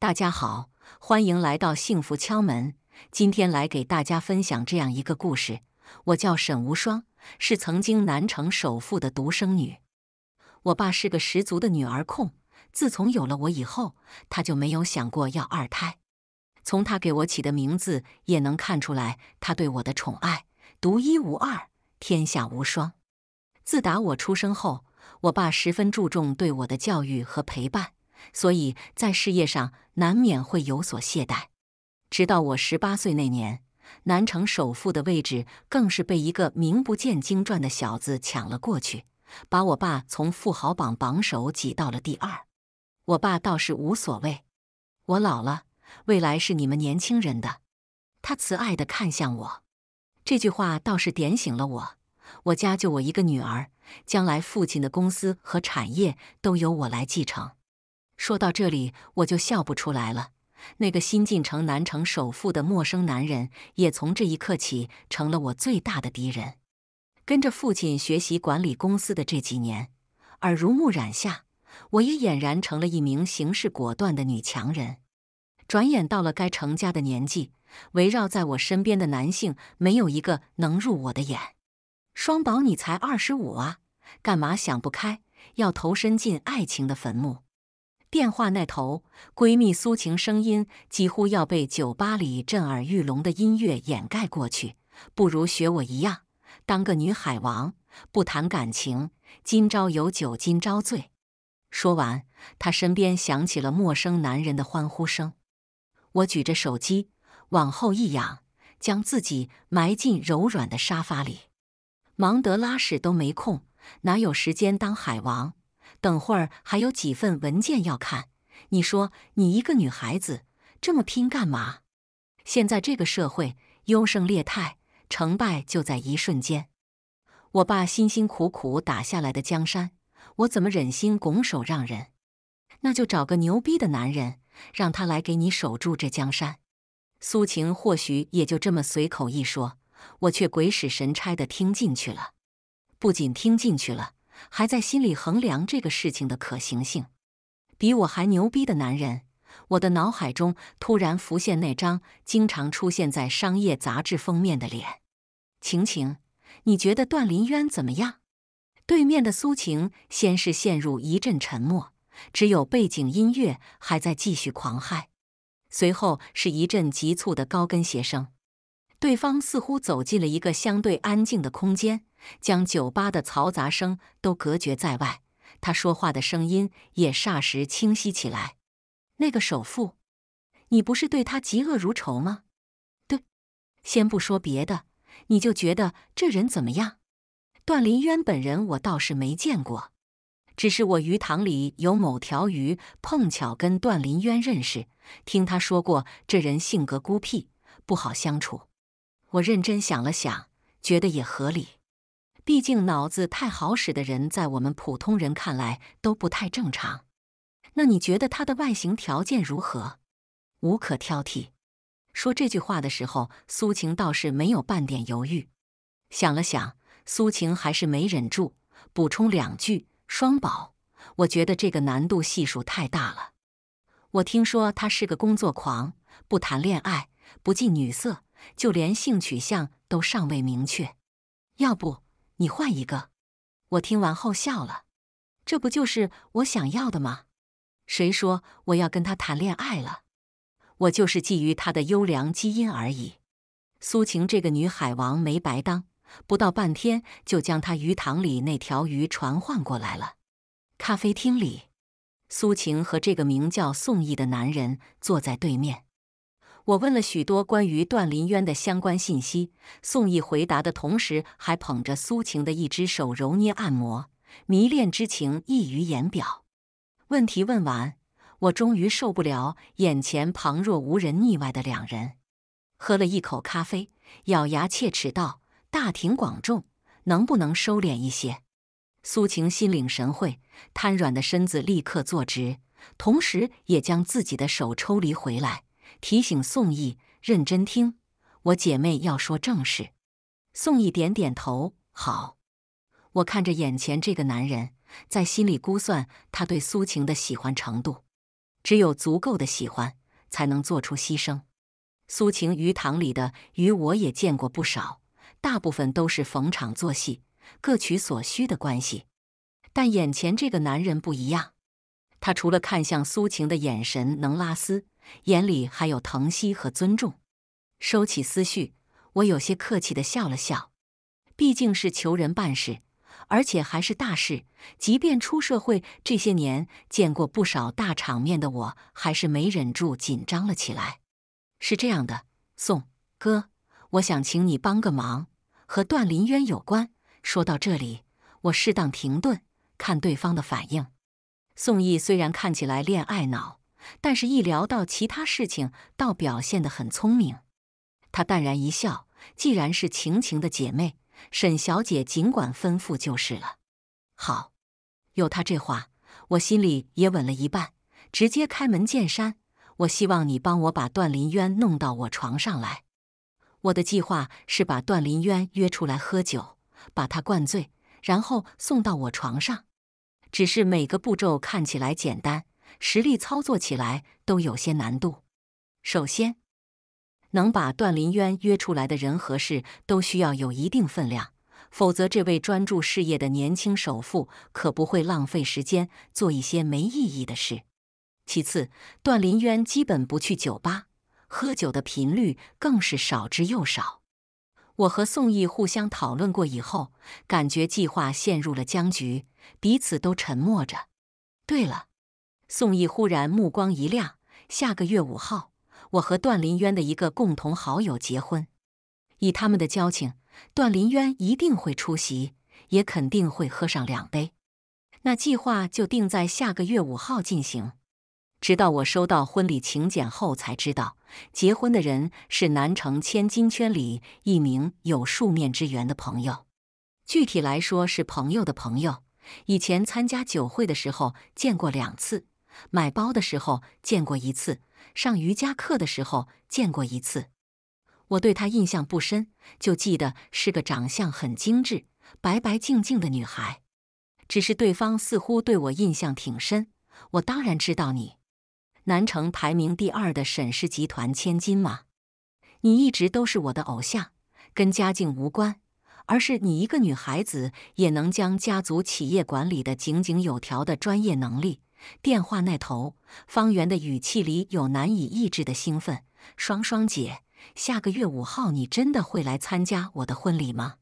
大家好，欢迎来到幸福敲门。今天来给大家分享这样一个故事。我叫沈无双，是曾经南城首富的独生女。我爸是个十足的女儿控，自从有了我以后，他就没有想过要二胎。从他给我起的名字也能看出来，他对我的宠爱独一无二，天下无双。自打我出生后，我爸十分注重对我的教育和陪伴。所以在事业上难免会有所懈怠，直到我十八岁那年，南城首富的位置更是被一个名不见经传的小子抢了过去，把我爸从富豪榜榜首挤到了第二。我爸倒是无所谓，我老了，未来是你们年轻人的。他慈爱地看向我，这句话倒是点醒了我。我家就我一个女儿，将来父亲的公司和产业都由我来继承。说到这里，我就笑不出来了。那个新晋城南城首富的陌生男人，也从这一刻起成了我最大的敌人。跟着父亲学习管理公司的这几年，耳濡目染下，我也俨然成了一名行事果断的女强人。转眼到了该成家的年纪，围绕在我身边的男性，没有一个能入我的眼。双宝，你才二十五啊，干嘛想不开，要投身进爱情的坟墓？电话那头，闺蜜苏晴声音几乎要被酒吧里震耳欲聋的音乐掩盖过去。不如学我一样，当个女海王，不谈感情，今朝有酒今朝醉。说完，她身边响起了陌生男人的欢呼声。我举着手机，往后一仰，将自己埋进柔软的沙发里。忙得拉屎都没空，哪有时间当海王？等会儿还有几份文件要看，你说你一个女孩子这么拼干嘛？现在这个社会优胜劣汰，成败就在一瞬间。我爸辛辛苦苦打下来的江山，我怎么忍心拱手让人？那就找个牛逼的男人，让他来给你守住这江山。苏晴或许也就这么随口一说，我却鬼使神差地听进去了，不仅听进去了。还在心里衡量这个事情的可行性，比我还牛逼的男人。我的脑海中突然浮现那张经常出现在商业杂志封面的脸。晴晴，你觉得段林渊怎么样？对面的苏晴先是陷入一阵沉默，只有背景音乐还在继续狂嗨，随后是一阵急促的高跟鞋声。对方似乎走进了一个相对安静的空间，将酒吧的嘈杂声都隔绝在外。他说话的声音也霎时清晰起来。那个首富，你不是对他嫉恶如仇吗？对，先不说别的，你就觉得这人怎么样？段林渊本人我倒是没见过，只是我鱼塘里有某条鱼碰巧跟段林渊认识，听他说过这人性格孤僻，不好相处。我认真想了想，觉得也合理。毕竟脑子太好使的人，在我们普通人看来都不太正常。那你觉得他的外形条件如何？无可挑剔。说这句话的时候，苏晴倒是没有半点犹豫。想了想，苏晴还是没忍住，补充两句：“双宝，我觉得这个难度系数太大了。我听说他是个工作狂，不谈恋爱，不近女色。”就连性取向都尚未明确，要不你换一个？我听完后笑了，这不就是我想要的吗？谁说我要跟他谈恋爱了？我就是觊觎他的优良基因而已。苏晴这个女海王没白当，不到半天就将她鱼塘里那条鱼传唤过来了。咖啡厅里，苏晴和这个名叫宋毅的男人坐在对面。我问了许多关于段林渊的相关信息，宋义回答的同时还捧着苏晴的一只手揉捏按摩，迷恋之情溢于言表。问题问完，我终于受不了眼前旁若无人腻歪的两人，喝了一口咖啡，咬牙切齿道：“大庭广众，能不能收敛一些？”苏晴心领神会，瘫软的身子立刻坐直，同时也将自己的手抽离回来。提醒宋义认真听，我姐妹要说正事。宋义点点头，好。我看着眼前这个男人，在心里估算他对苏晴的喜欢程度。只有足够的喜欢，才能做出牺牲。苏晴鱼塘里的鱼我也见过不少，大部分都是逢场作戏、各取所需的关系。但眼前这个男人不一样，他除了看向苏晴的眼神能拉丝。眼里还有疼惜和尊重，收起思绪，我有些客气地笑了笑。毕竟是求人办事，而且还是大事，即便出社会这些年见过不少大场面的我，还是没忍住紧张了起来。是这样的，宋哥，我想请你帮个忙，和段林渊有关。说到这里，我适当停顿，看对方的反应。宋毅虽然看起来恋爱脑。但是，一聊到其他事情，倒表现得很聪明。他淡然一笑：“既然是晴晴的姐妹，沈小姐尽管吩咐就是了。”好，有他这话，我心里也稳了一半。直接开门见山：“我希望你帮我把段林渊弄到我床上来。我的计划是把段林渊约出来喝酒，把他灌醉，然后送到我床上。只是每个步骤看起来简单。”实力操作起来都有些难度。首先，能把段林渊约出来的人和事都需要有一定分量，否则这位专注事业的年轻首富可不会浪费时间做一些没意义的事。其次，段林渊基本不去酒吧，喝酒的频率更是少之又少。我和宋毅互相讨论过以后，感觉计划陷入了僵局，彼此都沉默着。对了。宋毅忽然目光一亮，下个月五号，我和段林渊的一个共同好友结婚。以他们的交情，段林渊一定会出席，也肯定会喝上两杯。那计划就定在下个月五号进行。直到我收到婚礼请柬后，才知道结婚的人是南城千金圈里一名有数面之缘的朋友，具体来说是朋友的朋友，以前参加酒会的时候见过两次。买包的时候见过一次，上瑜伽课的时候见过一次。我对她印象不深，就记得是个长相很精致、白白净净的女孩。只是对方似乎对我印象挺深。我当然知道你，南城排名第二的沈氏集团千金嘛。你一直都是我的偶像，跟家境无关，而是你一个女孩子也能将家族企业管理的井井有条的专业能力。电话那头，方圆的语气里有难以抑制的兴奋。双双姐，下个月五号，你真的会来参加我的婚礼吗？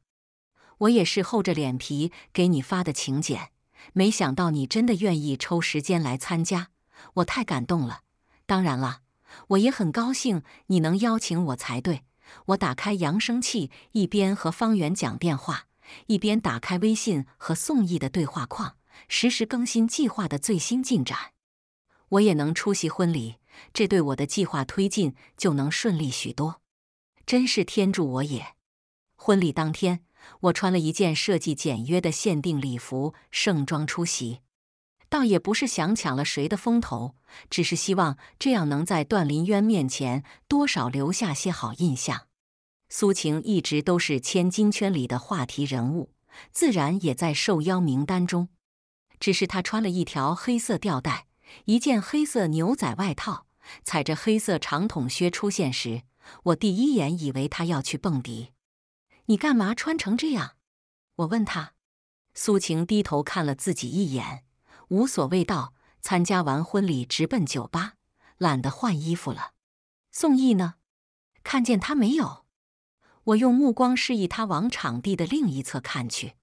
我也是厚着脸皮给你发的请柬，没想到你真的愿意抽时间来参加，我太感动了。当然了，我也很高兴你能邀请我才对。我打开扬声器，一边和方圆讲电话，一边打开微信和宋毅的对话框。实时更新计划的最新进展，我也能出席婚礼，这对我的计划推进就能顺利许多，真是天助我也！婚礼当天，我穿了一件设计简约的限定礼服，盛装出席。倒也不是想抢了谁的风头，只是希望这样能在段林渊面前多少留下些好印象。苏晴一直都是千金圈里的话题人物，自然也在受邀名单中。只是他穿了一条黑色吊带，一件黑色牛仔外套，踩着黑色长筒靴出现时，我第一眼以为他要去蹦迪。你干嘛穿成这样？我问他。苏晴低头看了自己一眼，无所谓道：“参加完婚礼直奔酒吧，懒得换衣服了。”宋毅呢？看见他没有？我用目光示意他往场地的另一侧看去。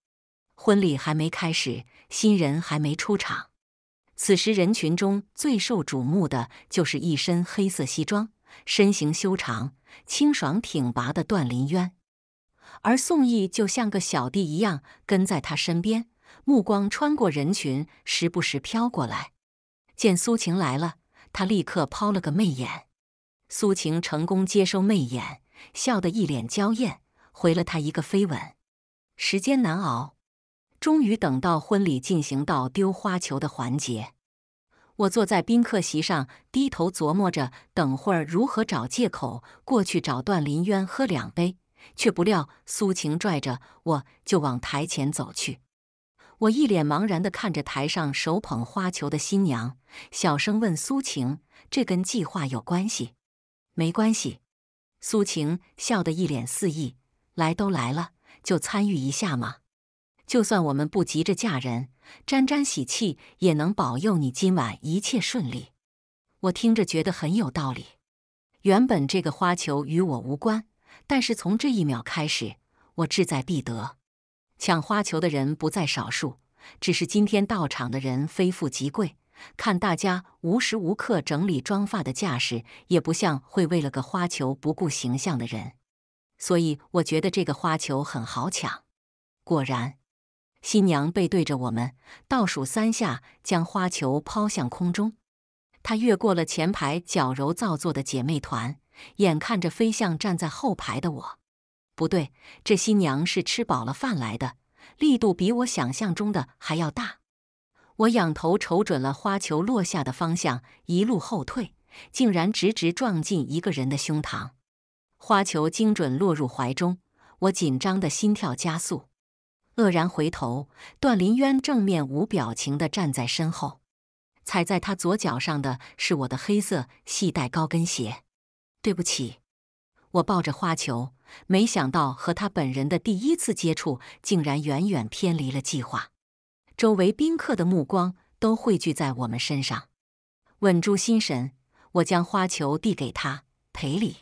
婚礼还没开始，新人还没出场。此时人群中最受瞩目的就是一身黑色西装、身形修长、清爽挺拔的段林渊，而宋义就像个小弟一样跟在他身边，目光穿过人群，时不时飘过来。见苏晴来了，他立刻抛了个媚眼。苏晴成功接收媚眼，笑得一脸娇艳，回了他一个飞吻。时间难熬。终于等到婚礼进行到丢花球的环节，我坐在宾客席上，低头琢磨着等会儿如何找借口过去找段林渊喝两杯，却不料苏晴拽着我就往台前走去。我一脸茫然的看着台上手捧花球的新娘，小声问苏晴：“这跟计划有关系？”“没关系。”苏晴笑得一脸肆意，“来都来了，就参与一下嘛。”就算我们不急着嫁人，沾沾喜气也能保佑你今晚一切顺利。我听着觉得很有道理。原本这个花球与我无关，但是从这一秒开始，我志在必得。抢花球的人不在少数，只是今天到场的人非富即贵。看大家无时无刻整理妆发的架势，也不像会为了个花球不顾形象的人。所以我觉得这个花球很好抢。果然。新娘背对着我们，倒数三下，将花球抛向空中。她越过了前排矫揉造作的姐妹团，眼看着飞向站在后排的我。不对，这新娘是吃饱了饭来的，力度比我想象中的还要大。我仰头瞅准了花球落下的方向，一路后退，竟然直直撞进一个人的胸膛。花球精准落入怀中，我紧张的心跳加速。愕然回头，段林渊正面无表情地站在身后，踩在他左脚上的是我的黑色细带高跟鞋。对不起，我抱着花球，没想到和他本人的第一次接触竟然远远偏离了计划。周围宾客的目光都汇聚在我们身上。稳住心神，我将花球递给他赔礼。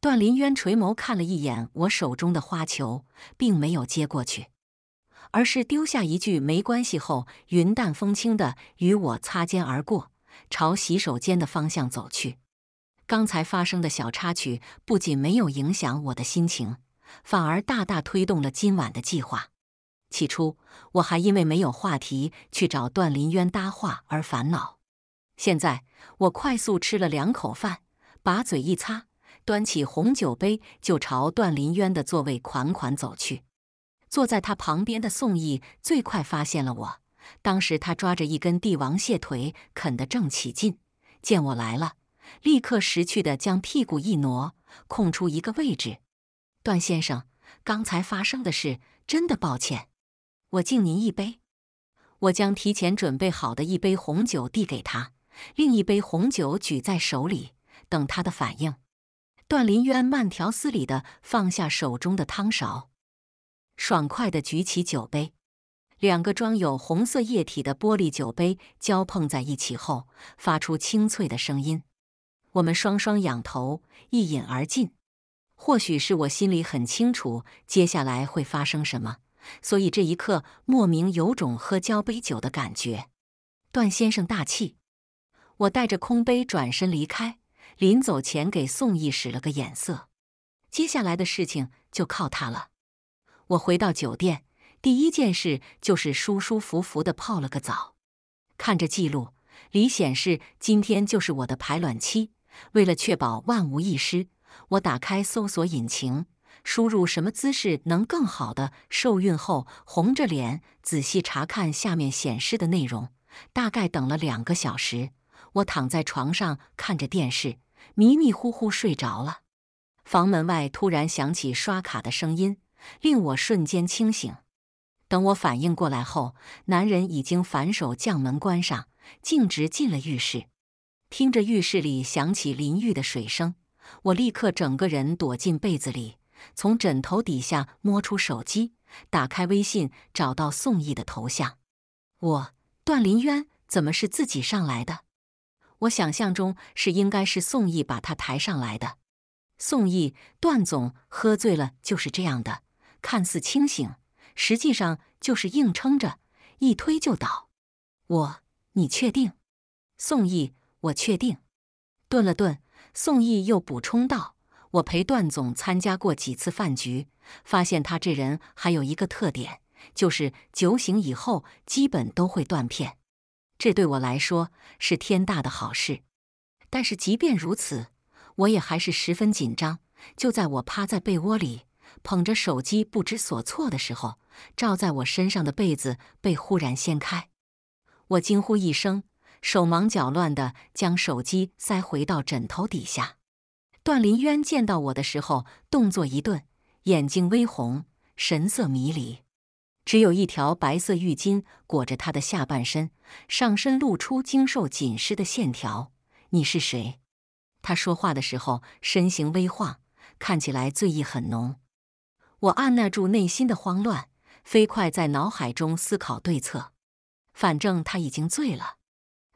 段林渊垂眸看了一眼我手中的花球，并没有接过去。而是丢下一句“没关系”后，云淡风轻的与我擦肩而过，朝洗手间的方向走去。刚才发生的小插曲不仅没有影响我的心情，反而大大推动了今晚的计划。起初，我还因为没有话题去找段林渊搭话而烦恼，现在我快速吃了两口饭，把嘴一擦，端起红酒杯就朝段林渊的座位款款走去。坐在他旁边的宋义最快发现了我。当时他抓着一根帝王蟹腿啃得正起劲，见我来了，立刻识趣的将屁股一挪，空出一个位置。段先生，刚才发生的事真的抱歉，我敬您一杯。我将提前准备好的一杯红酒递给他，另一杯红酒举在手里，等他的反应。段林渊慢条斯理的放下手中的汤勺。爽快的举起酒杯，两个装有红色液体的玻璃酒杯交碰在一起后，发出清脆的声音。我们双双仰头，一饮而尽。或许是我心里很清楚接下来会发生什么，所以这一刻莫名有种喝交杯酒的感觉。段先生大气，我带着空杯转身离开，临走前给宋义使了个眼色。接下来的事情就靠他了。我回到酒店，第一件事就是舒舒服服的泡了个澡。看着记录里显示，今天就是我的排卵期。为了确保万无一失，我打开搜索引擎，输入“什么姿势能更好的受孕”。后红着脸仔细查看下面显示的内容。大概等了两个小时，我躺在床上看着电视，迷迷糊糊睡着了。房门外突然响起刷卡的声音。令我瞬间清醒。等我反应过来后，男人已经反手将门关上，径直进了浴室。听着浴室里响起淋浴的水声，我立刻整个人躲进被子里，从枕头底下摸出手机，打开微信，找到宋义的头像。我段林渊怎么是自己上来的？我想象中是应该是宋义把他抬上来的。宋义，段总喝醉了就是这样的。看似清醒，实际上就是硬撑着，一推就倒。我，你确定？宋毅，我确定。顿了顿，宋毅又补充道：“我陪段总参加过几次饭局，发现他这人还有一个特点，就是酒醒以后基本都会断片。这对我来说是天大的好事。但是即便如此，我也还是十分紧张。就在我趴在被窝里。”捧着手机不知所措的时候，罩在我身上的被子被忽然掀开，我惊呼一声，手忙脚乱地将手机塞回到枕头底下。段林渊见到我的时候，动作一顿，眼睛微红，神色迷离，只有一条白色浴巾裹着他的下半身，上身露出精瘦紧实的线条。你是谁？他说话的时候身形微晃，看起来醉意很浓。我按捺住内心的慌乱，飞快在脑海中思考对策。反正他已经醉了，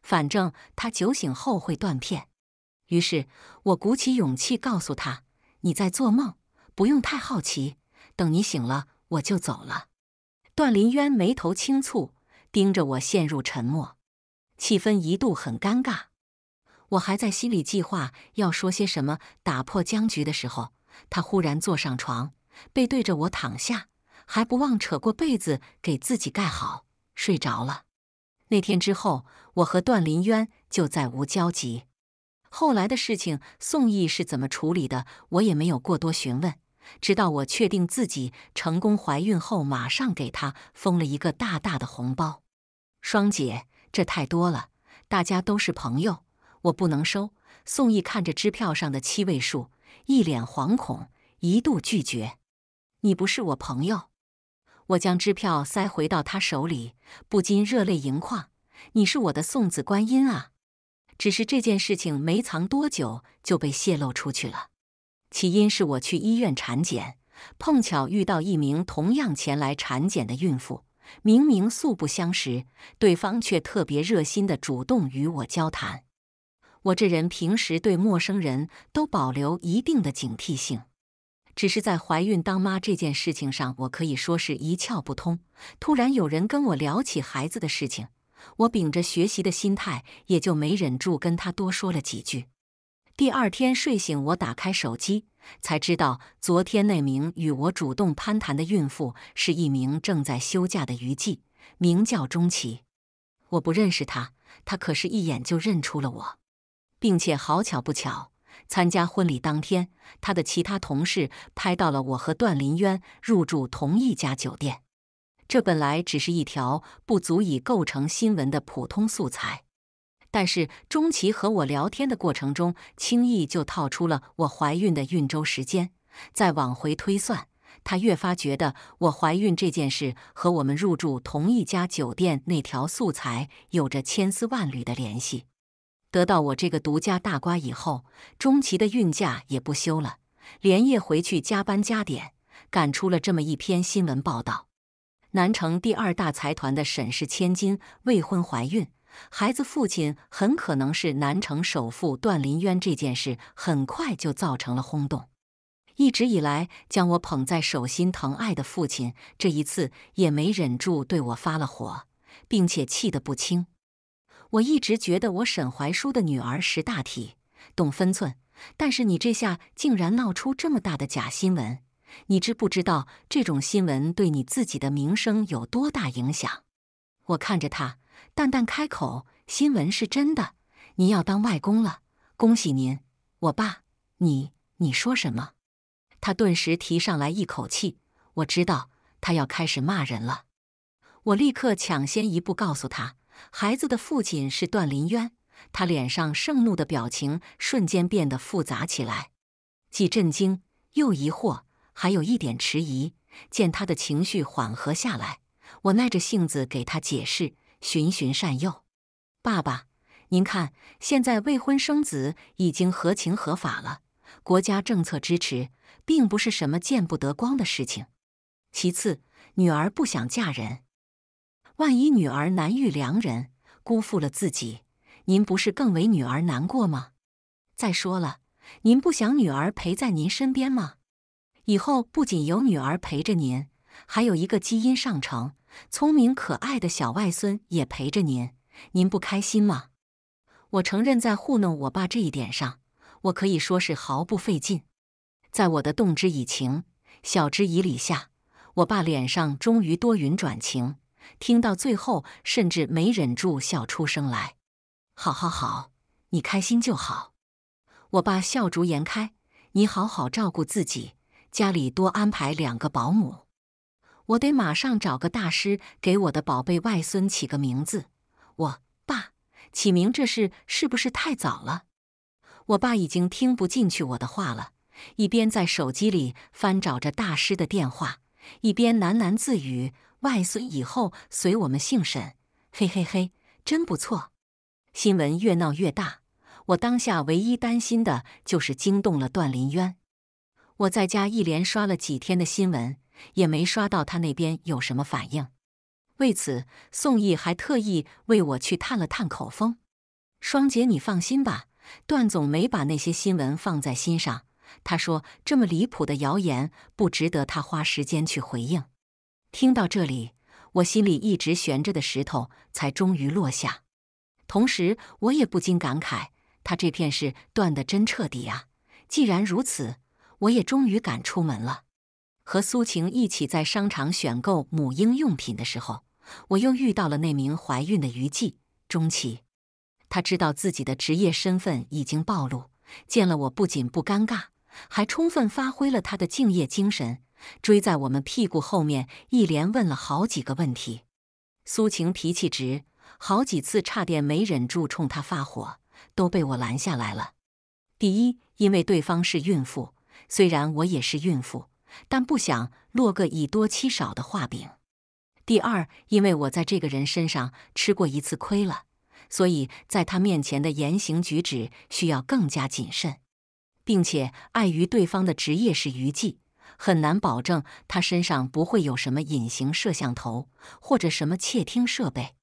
反正他酒醒后会断片。于是，我鼓起勇气告诉他：“你在做梦，不用太好奇。等你醒了，我就走了。”段林渊眉头轻蹙，盯着我，陷入沉默。气氛一度很尴尬。我还在心里计划要说些什么打破僵局的时候，他忽然坐上床。背对着我躺下，还不忘扯过被子给自己盖好，睡着了。那天之后，我和段林渊就再无交集。后来的事情，宋义是怎么处理的，我也没有过多询问。直到我确定自己成功怀孕后，马上给他封了一个大大的红包。双姐，这太多了，大家都是朋友，我不能收。宋义看着支票上的七位数，一脸惶恐，一度拒绝。你不是我朋友，我将支票塞回到他手里，不禁热泪盈眶。你是我的送子观音啊！只是这件事情没藏多久就被泄露出去了。起因是我去医院产检，碰巧遇到一名同样前来产检的孕妇，明明素不相识，对方却特别热心的主动与我交谈。我这人平时对陌生人都保留一定的警惕性。只是在怀孕当妈这件事情上，我可以说是一窍不通。突然有人跟我聊起孩子的事情，我秉着学习的心态，也就没忍住跟他多说了几句。第二天睡醒，我打开手机，才知道昨天那名与我主动攀谈的孕妇是一名正在休假的娱记，名叫钟琪。我不认识她，她可是一眼就认出了我，并且好巧不巧。参加婚礼当天，他的其他同事拍到了我和段林渊入住同一家酒店。这本来只是一条不足以构成新闻的普通素材，但是钟琪和我聊天的过程中，轻易就套出了我怀孕的孕周时间。再往回推算，他越发觉得我怀孕这件事和我们入住同一家酒店那条素材有着千丝万缕的联系。得到我这个独家大瓜以后，钟琪的孕假也不休了，连夜回去加班加点，赶出了这么一篇新闻报道：南城第二大财团的沈氏千金未婚怀孕，孩子父亲很可能是南城首富段林渊。这件事很快就造成了轰动。一直以来将我捧在手心疼爱的父亲，这一次也没忍住对我发了火，并且气得不轻。我一直觉得我沈怀书的女儿识大体、懂分寸，但是你这下竟然闹出这么大的假新闻，你知不知道这种新闻对你自己的名声有多大影响？我看着他，淡淡开口：“新闻是真的，你要当外公了，恭喜您，我爸，你你说什么？”他顿时提上来一口气，我知道他要开始骂人了，我立刻抢先一步告诉他。孩子的父亲是段林渊，他脸上盛怒的表情瞬间变得复杂起来，既震惊又疑惑，还有一点迟疑。见他的情绪缓和下来，我耐着性子给他解释，循循善诱：“爸爸，您看，现在未婚生子已经合情合法了，国家政策支持，并不是什么见不得光的事情。其次，女儿不想嫁人。”万一女儿难遇良人，辜负了自己，您不是更为女儿难过吗？再说了，您不想女儿陪在您身边吗？以后不仅有女儿陪着您，还有一个基因上乘、聪明可爱的小外孙也陪着您，您不开心吗？我承认，在糊弄我爸这一点上，我可以说是毫不费劲。在我的动之以情、晓之以理下，我爸脸上终于多云转晴。听到最后，甚至没忍住笑出声来。好好好，你开心就好。我爸笑逐颜开，你好好照顾自己，家里多安排两个保姆。我得马上找个大师给我的宝贝外孙起个名字。我爸，起名这事是不是太早了？我爸已经听不进去我的话了，一边在手机里翻找着大师的电话，一边喃喃自语。外孙以后随我们姓沈，嘿嘿嘿，真不错。新闻越闹越大，我当下唯一担心的就是惊动了段林渊。我在家一连刷了几天的新闻，也没刷到他那边有什么反应。为此，宋毅还特意为我去探了探口风。双姐，你放心吧，段总没把那些新闻放在心上。他说，这么离谱的谣言不值得他花时间去回应。听到这里，我心里一直悬着的石头才终于落下。同时，我也不禁感慨，他这片是断的真彻底啊！既然如此，我也终于敢出门了。和苏晴一起在商场选购母婴用品的时候，我又遇到了那名怀孕的余记钟琦。他知道自己的职业身份已经暴露，见了我不仅不尴尬，还充分发挥了他的敬业精神。追在我们屁股后面，一连问了好几个问题。苏晴脾气直，好几次差点没忍住冲他发火，都被我拦下来了。第一，因为对方是孕妇，虽然我也是孕妇，但不想落个以多欺少的画饼。第二，因为我在这个人身上吃过一次亏了，所以在他面前的言行举止需要更加谨慎，并且碍于对方的职业是娱记。很难保证他身上不会有什么隐形摄像头或者什么窃听设备，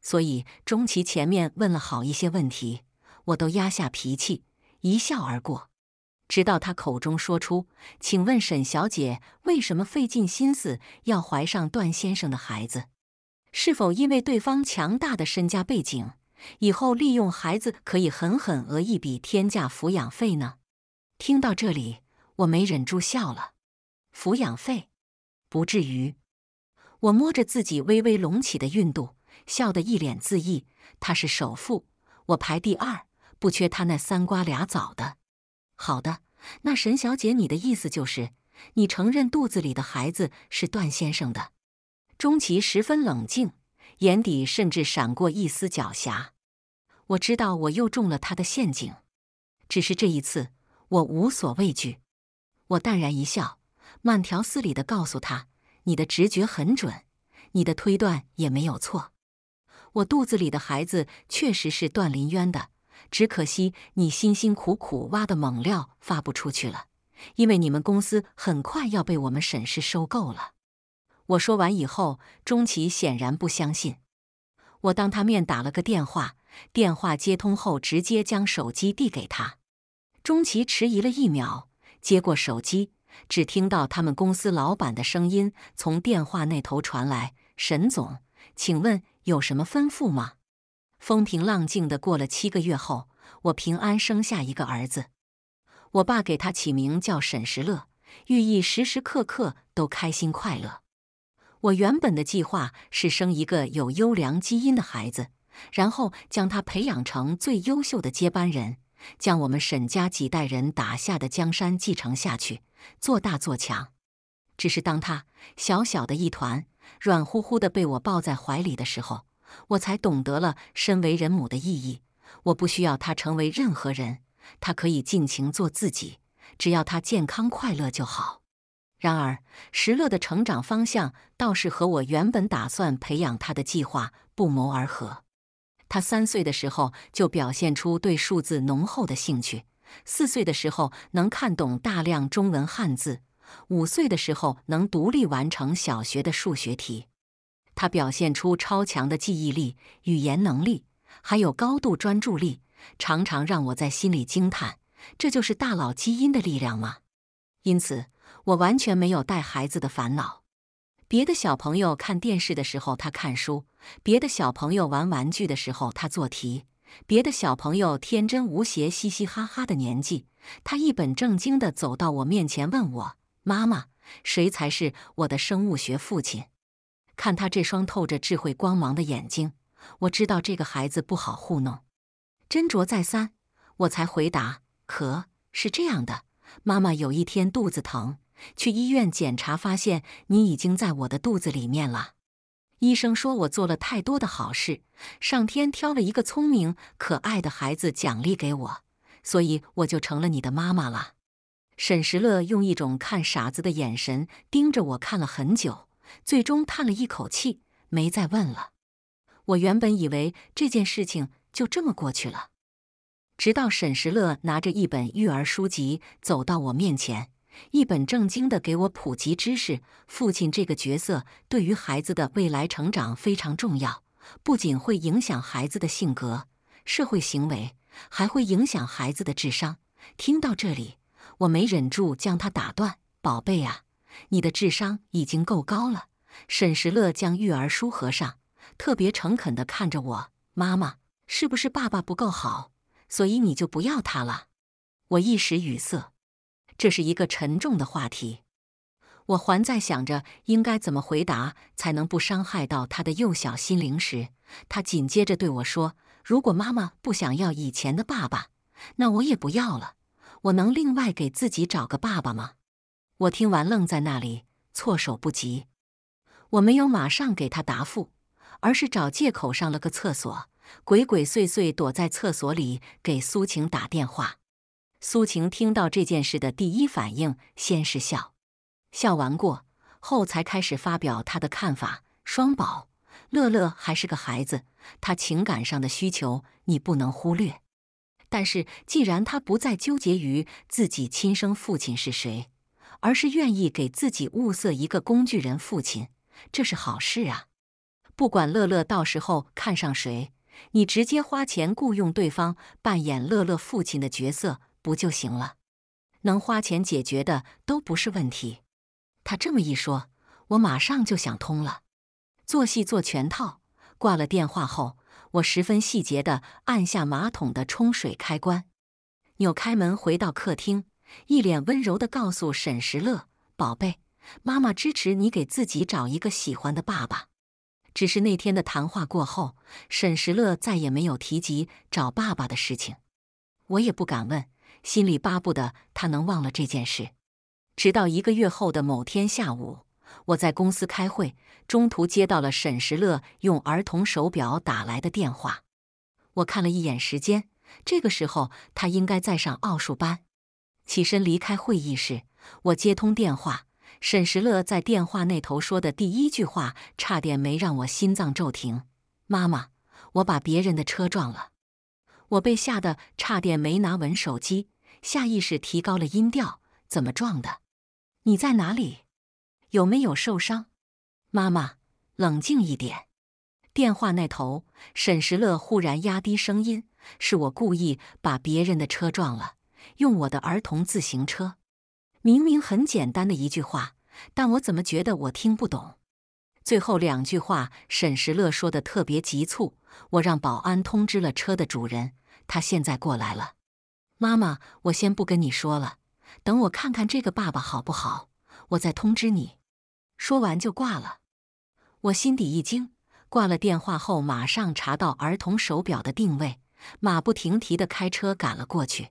所以钟琪前面问了好一些问题，我都压下脾气一笑而过。直到他口中说出：“请问沈小姐为什么费尽心思要怀上段先生的孩子？是否因为对方强大的身家背景，以后利用孩子可以狠狠讹一笔天价抚养费呢？”听到这里，我没忍住笑了。抚养费，不至于。我摸着自己微微隆起的孕肚，笑得一脸自意。他是首富，我排第二，不缺他那三瓜俩枣的。好的，那沈小姐，你的意思就是，你承认肚子里的孩子是段先生的？钟琪十分冷静，眼底甚至闪过一丝狡黠。我知道我又中了他的陷阱，只是这一次我无所畏惧。我淡然一笑。慢条斯理的告诉他：“你的直觉很准，你的推断也没有错。我肚子里的孩子确实是段林渊的，只可惜你辛辛苦苦挖的猛料发不出去了，因为你们公司很快要被我们沈氏收购了。”我说完以后，钟琪显然不相信。我当他面打了个电话，电话接通后，直接将手机递给他。钟琪迟疑了一秒，接过手机。只听到他们公司老板的声音从电话那头传来：“沈总，请问有什么吩咐吗？”风平浪静的过了七个月后，我平安生下一个儿子。我爸给他起名叫沈时乐，寓意时时刻刻都开心快乐。我原本的计划是生一个有优良基因的孩子，然后将他培养成最优秀的接班人。将我们沈家几代人打下的江山继承下去，做大做强。只是当他小小的一团软乎乎的被我抱在怀里的时候，我才懂得了身为人母的意义。我不需要他成为任何人，他可以尽情做自己，只要他健康快乐就好。然而，石乐的成长方向倒是和我原本打算培养他的计划不谋而合。他三岁的时候就表现出对数字浓厚的兴趣，四岁的时候能看懂大量中文汉字，五岁的时候能独立完成小学的数学题。他表现出超强的记忆力、语言能力，还有高度专注力，常常让我在心里惊叹：这就是大佬基因的力量吗？因此，我完全没有带孩子的烦恼。别的小朋友看电视的时候，他看书；别的小朋友玩玩具的时候，他做题；别的小朋友天真无邪、嘻嘻哈哈的年纪，他一本正经地走到我面前问我：“妈妈，谁才是我的生物学父亲？”看他这双透着智慧光芒的眼睛，我知道这个孩子不好糊弄。斟酌再三，我才回答：“可是这样的，妈妈有一天肚子疼。”去医院检查，发现你已经在我的肚子里面了。医生说我做了太多的好事，上天挑了一个聪明可爱的孩子奖励给我，所以我就成了你的妈妈了。沈时乐用一种看傻子的眼神盯着我看了很久，最终叹了一口气，没再问了。我原本以为这件事情就这么过去了，直到沈时乐拿着一本育儿书籍走到我面前。一本正经的给我普及知识。父亲这个角色对于孩子的未来成长非常重要，不仅会影响孩子的性格、社会行为，还会影响孩子的智商。听到这里，我没忍住将他打断：“宝贝啊，你的智商已经够高了。”沈时乐将育儿书合上，特别诚恳地看着我：“妈妈，是不是爸爸不够好，所以你就不要他了？”我一时语塞。这是一个沉重的话题。我还在想着应该怎么回答才能不伤害到他的幼小心灵时，他紧接着对我说：“如果妈妈不想要以前的爸爸，那我也不要了。我能另外给自己找个爸爸吗？”我听完愣在那里，措手不及。我没有马上给他答复，而是找借口上了个厕所，鬼鬼祟祟躲在厕所里给苏晴打电话。苏晴听到这件事的第一反应，先是笑，笑完过后才开始发表她的看法。双宝，乐乐还是个孩子，他情感上的需求你不能忽略。但是，既然他不再纠结于自己亲生父亲是谁，而是愿意给自己物色一个工具人父亲，这是好事啊！不管乐乐到时候看上谁，你直接花钱雇佣对方扮演乐乐父亲的角色。不就行了？能花钱解决的都不是问题。他这么一说，我马上就想通了。做戏做全套。挂了电话后，我十分细节的按下马桶的冲水开关，扭开门回到客厅，一脸温柔的告诉沈时乐：“宝贝，妈妈支持你给自己找一个喜欢的爸爸。”只是那天的谈话过后，沈时乐再也没有提及找爸爸的事情，我也不敢问。心里巴不得他能忘了这件事。直到一个月后的某天下午，我在公司开会，中途接到了沈石乐用儿童手表打来的电话。我看了一眼时间，这个时候他应该在上奥数班。起身离开会议室，我接通电话，沈石乐在电话那头说的第一句话差点没让我心脏骤停：“妈妈，我把别人的车撞了。”我被吓得差点没拿稳手机。下意识提高了音调，怎么撞的？你在哪里？有没有受伤？妈妈，冷静一点。电话那头，沈时乐忽然压低声音：“是我故意把别人的车撞了，用我的儿童自行车。”明明很简单的一句话，但我怎么觉得我听不懂？最后两句话，沈时乐说的特别急促：“我让保安通知了车的主人，他现在过来了。”妈妈，我先不跟你说了，等我看看这个爸爸好不好，我再通知你。说完就挂了。我心底一惊，挂了电话后马上查到儿童手表的定位，马不停蹄的开车赶了过去。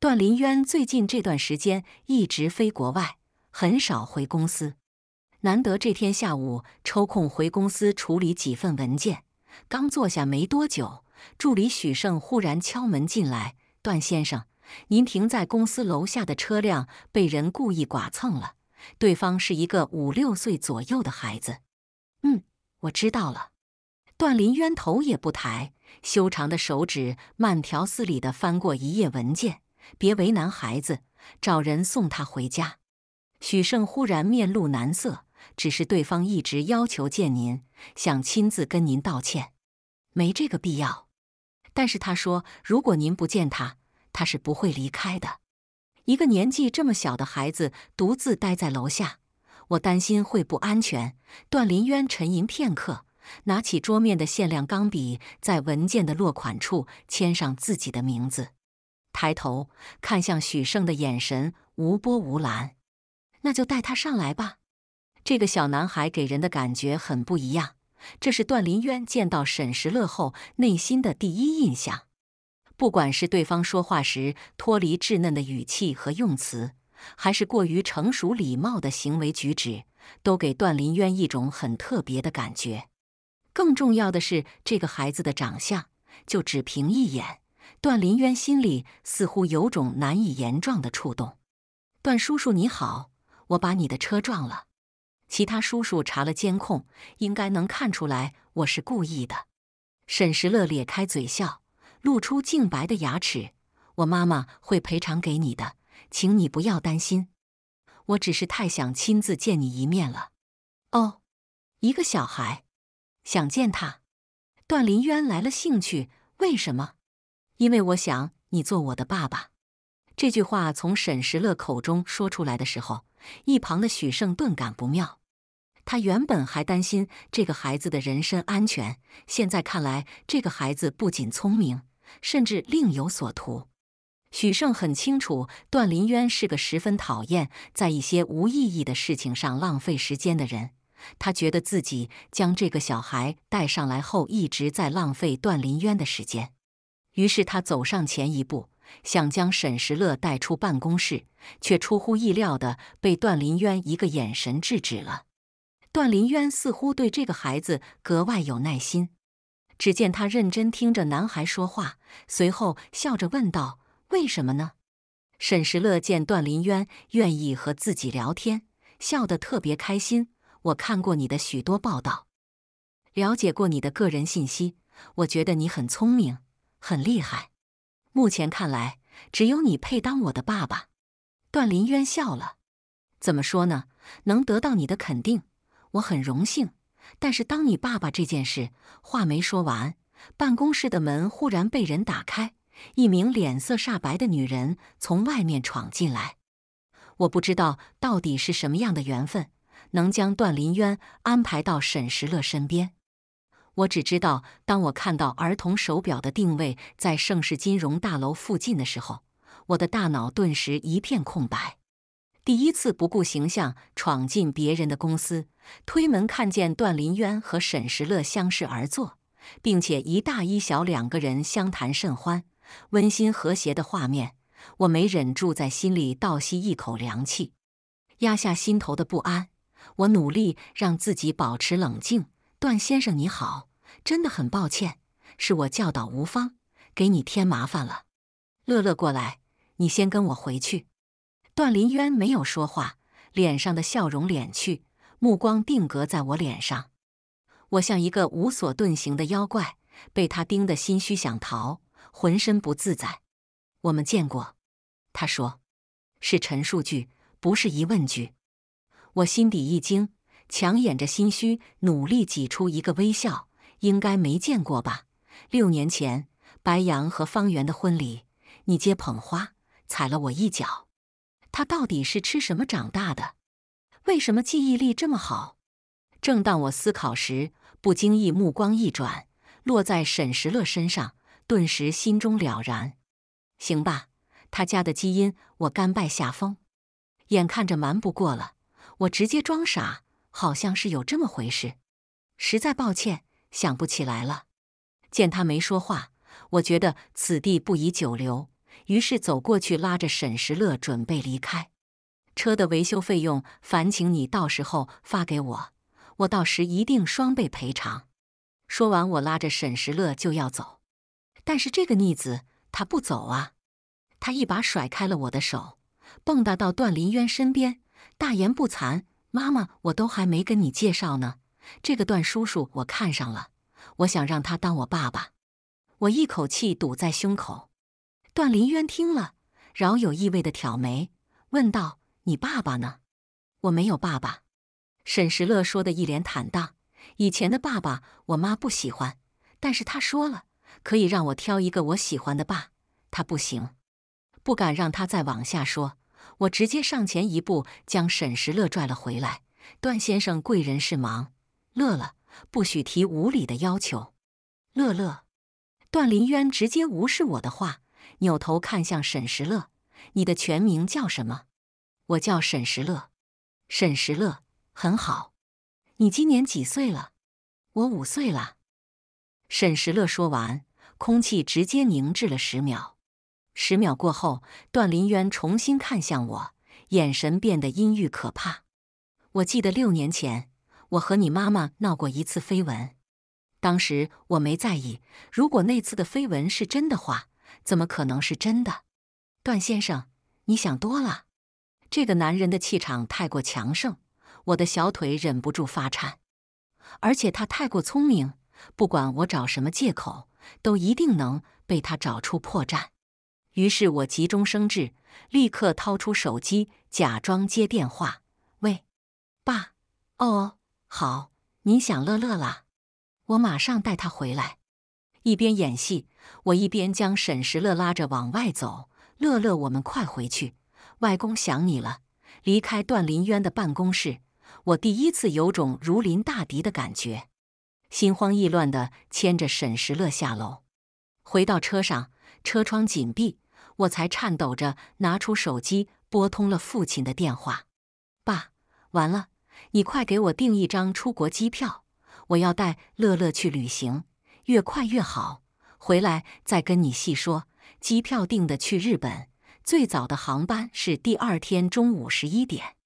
段林渊最近这段时间一直飞国外，很少回公司，难得这天下午抽空回公司处理几份文件。刚坐下没多久，助理许盛忽然敲门进来。段先生，您停在公司楼下的车辆被人故意剐蹭了，对方是一个五六岁左右的孩子。嗯，我知道了。段林渊头也不抬，修长的手指慢条斯理的翻过一页文件。别为难孩子，找人送他回家。许胜忽然面露难色，只是对方一直要求见您，想亲自跟您道歉，没这个必要。但是他说：“如果您不见他，他是不会离开的。”一个年纪这么小的孩子独自待在楼下，我担心会不安全。段林渊沉吟片刻，拿起桌面的限量钢笔，在文件的落款处签上自己的名字，抬头看向许盛的眼神无波无澜。“那就带他上来吧。”这个小男孩给人的感觉很不一样。这是段林渊见到沈时乐后内心的第一印象。不管是对方说话时脱离稚嫩的语气和用词，还是过于成熟礼貌的行为举止，都给段林渊一种很特别的感觉。更重要的是，这个孩子的长相，就只凭一眼，段林渊心里似乎有种难以言状的触动。段叔叔，你好，我把你的车撞了。其他叔叔查了监控，应该能看出来我是故意的。沈时乐咧开嘴笑，露出净白的牙齿。我妈妈会赔偿给你的，请你不要担心。我只是太想亲自见你一面了。哦，一个小孩想见他，段林渊来了兴趣。为什么？因为我想你做我的爸爸。这句话从沈时乐口中说出来的时候，一旁的许盛顿感不妙。他原本还担心这个孩子的人身安全，现在看来，这个孩子不仅聪明，甚至另有所图。许盛很清楚，段林渊是个十分讨厌在一些无意义的事情上浪费时间的人。他觉得自己将这个小孩带上来后，一直在浪费段林渊的时间。于是他走上前一步，想将沈时乐带出办公室，却出乎意料的被段林渊一个眼神制止了。段林渊似乎对这个孩子格外有耐心，只见他认真听着男孩说话，随后笑着问道：“为什么呢？”沈时乐见段林渊愿意和自己聊天，笑得特别开心。我看过你的许多报道，了解过你的个人信息，我觉得你很聪明，很厉害。目前看来，只有你配当我的爸爸。段林渊笑了：“怎么说呢？能得到你的肯定。”我很荣幸，但是当你爸爸这件事话没说完，办公室的门忽然被人打开，一名脸色煞白的女人从外面闯进来。我不知道到底是什么样的缘分，能将段林渊安排到沈时乐身边。我只知道，当我看到儿童手表的定位在盛世金融大楼附近的时候，我的大脑顿时一片空白。第一次不顾形象闯进别人的公司，推门看见段林渊和沈时乐相视而坐，并且一大一小两个人相谈甚欢，温馨和谐的画面，我没忍住在心里倒吸一口凉气，压下心头的不安，我努力让自己保持冷静。段先生你好，真的很抱歉，是我教导无方，给你添麻烦了。乐乐过来，你先跟我回去。段林渊没有说话，脸上的笑容敛去，目光定格在我脸上。我像一个无所遁形的妖怪，被他盯得心虚，想逃，浑身不自在。我们见过，他说，是陈述句，不是疑问句。我心底一惊，强掩着心虚，努力挤出一个微笑。应该没见过吧？六年前，白杨和方圆的婚礼，你接捧花，踩了我一脚。他到底是吃什么长大的？为什么记忆力这么好？正当我思考时，不经意目光一转，落在沈时乐身上，顿时心中了然。行吧，他家的基因，我甘拜下风。眼看着瞒不过了，我直接装傻，好像是有这么回事。实在抱歉，想不起来了。见他没说话，我觉得此地不宜久留。于是走过去拉着沈时乐准备离开，车的维修费用烦请你到时候发给我，我到时一定双倍赔偿。说完，我拉着沈时乐就要走，但是这个逆子他不走啊，他一把甩开了我的手，蹦跶到段林渊身边，大言不惭：“妈妈，我都还没跟你介绍呢，这个段叔叔我看上了，我想让他当我爸爸。”我一口气堵在胸口。段林渊听了，饶有意味的挑眉，问道：“你爸爸呢？”“我没有爸爸。”沈时乐说的一脸坦荡。“以前的爸爸，我妈不喜欢，但是他说了，可以让我挑一个我喜欢的爸。他不行，不敢让他再往下说。”我直接上前一步，将沈时乐拽了回来。“段先生，贵人是忙，乐乐，不许提无理的要求。”乐乐，段林渊直接无视我的话。扭头看向沈时乐，你的全名叫什么？我叫沈时乐。沈时乐，很好。你今年几岁了？我五岁了。沈时乐说完，空气直接凝滞了十秒。十秒过后，段林渊重新看向我，眼神变得阴郁可怕。我记得六年前，我和你妈妈闹过一次绯闻，当时我没在意。如果那次的绯闻是真的话。怎么可能是真的，段先生？你想多了。这个男人的气场太过强盛，我的小腿忍不住发颤。而且他太过聪明，不管我找什么借口，都一定能被他找出破绽。于是我急中生智，立刻掏出手机，假装接电话：“喂，爸，哦，好，您想乐乐啦，我马上带他回来。”一边演戏，我一边将沈时乐拉着往外走。“乐乐，我们快回去，外公想你了。”离开段林渊的办公室，我第一次有种如临大敌的感觉，心慌意乱地牵着沈时乐下楼。回到车上，车窗紧闭，我才颤抖着拿出手机拨通了父亲的电话：“爸，完了，你快给我订一张出国机票，我要带乐乐去旅行。”越快越好，回来再跟你细说。机票订的去日本最早的航班是第二天中午十一点。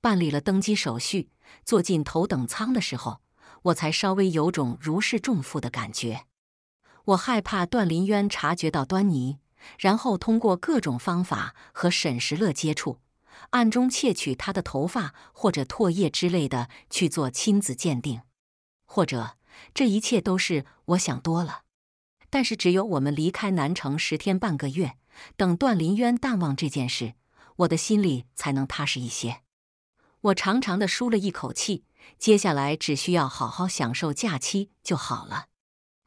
办理了登机手续，坐进头等舱的时候，我才稍微有种如释重负的感觉。我害怕段林渊察觉到端倪，然后通过各种方法和沈时乐接触，暗中窃取他的头发或者唾液之类的去做亲子鉴定，或者。这一切都是我想多了，但是只有我们离开南城十天半个月，等段林渊淡忘这件事，我的心里才能踏实一些。我长长的舒了一口气，接下来只需要好好享受假期就好了。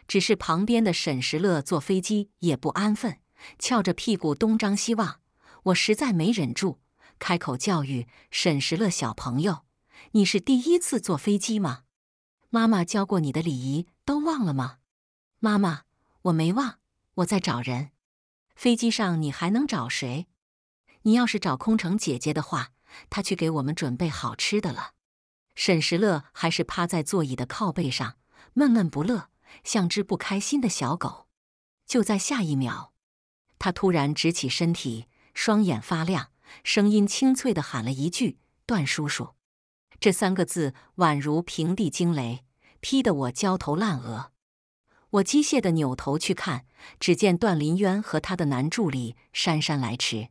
只是旁边的沈时乐坐飞机也不安分，翘着屁股东张西望，我实在没忍住，开口教育沈时乐小朋友：“你是第一次坐飞机吗？”妈妈教过你的礼仪都忘了吗？妈妈，我没忘，我在找人。飞机上你还能找谁？你要是找空乘姐姐的话，她去给我们准备好吃的了。沈时乐还是趴在座椅的靠背上，闷闷不乐，像只不开心的小狗。就在下一秒，他突然直起身体，双眼发亮，声音清脆的喊了一句：“段叔叔。”这三个字宛如平地惊雷，劈得我焦头烂额。我机械地扭头去看，只见段林渊和他的男助理姗姗来迟。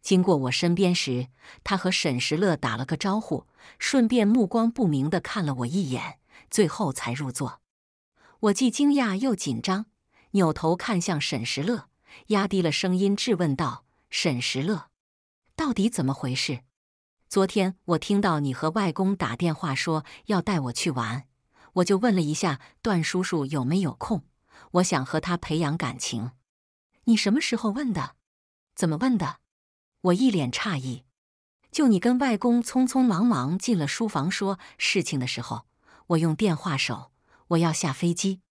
经过我身边时，他和沈时乐打了个招呼，顺便目光不明的看了我一眼，最后才入座。我既惊讶又紧张，扭头看向沈时乐，压低了声音质问道：“沈时乐，到底怎么回事？”昨天我听到你和外公打电话说要带我去玩，我就问了一下段叔叔有没有空，我想和他培养感情。你什么时候问的？怎么问的？我一脸诧异。就你跟外公匆匆忙忙进了书房说事情的时候，我用电话手，我要下飞机。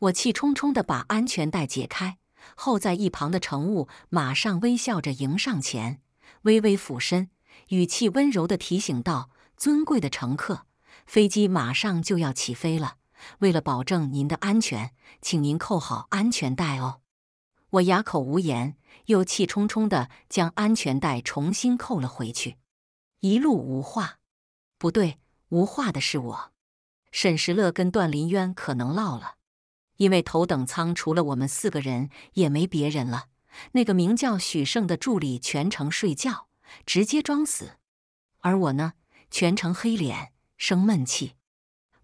我气冲冲的把安全带解开后，在一旁的乘务马上微笑着迎上前，微微俯身。语气温柔地提醒道：“尊贵的乘客，飞机马上就要起飞了。为了保证您的安全，请您扣好安全带哦。”我哑口无言，又气冲冲地将安全带重新扣了回去。一路无话，不对，无话的是我。沈时乐跟段林渊可能唠了，因为头等舱除了我们四个人，也没别人了。那个名叫许盛的助理全程睡觉。直接装死，而我呢，全程黑脸生闷气。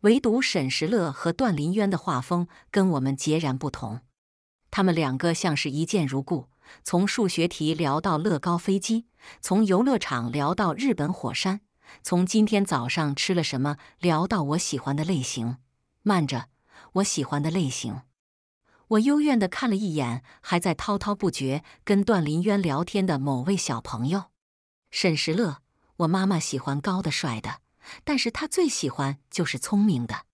唯独沈时乐和段林渊的画风跟我们截然不同，他们两个像是一见如故，从数学题聊到乐高飞机，从游乐场聊到日本火山，从今天早上吃了什么聊到我喜欢的类型。慢着，我喜欢的类型。我幽怨地看了一眼还在滔滔不绝跟段林渊聊天的某位小朋友。沈时乐，我妈妈喜欢高的、帅的，但是她最喜欢就是聪明的。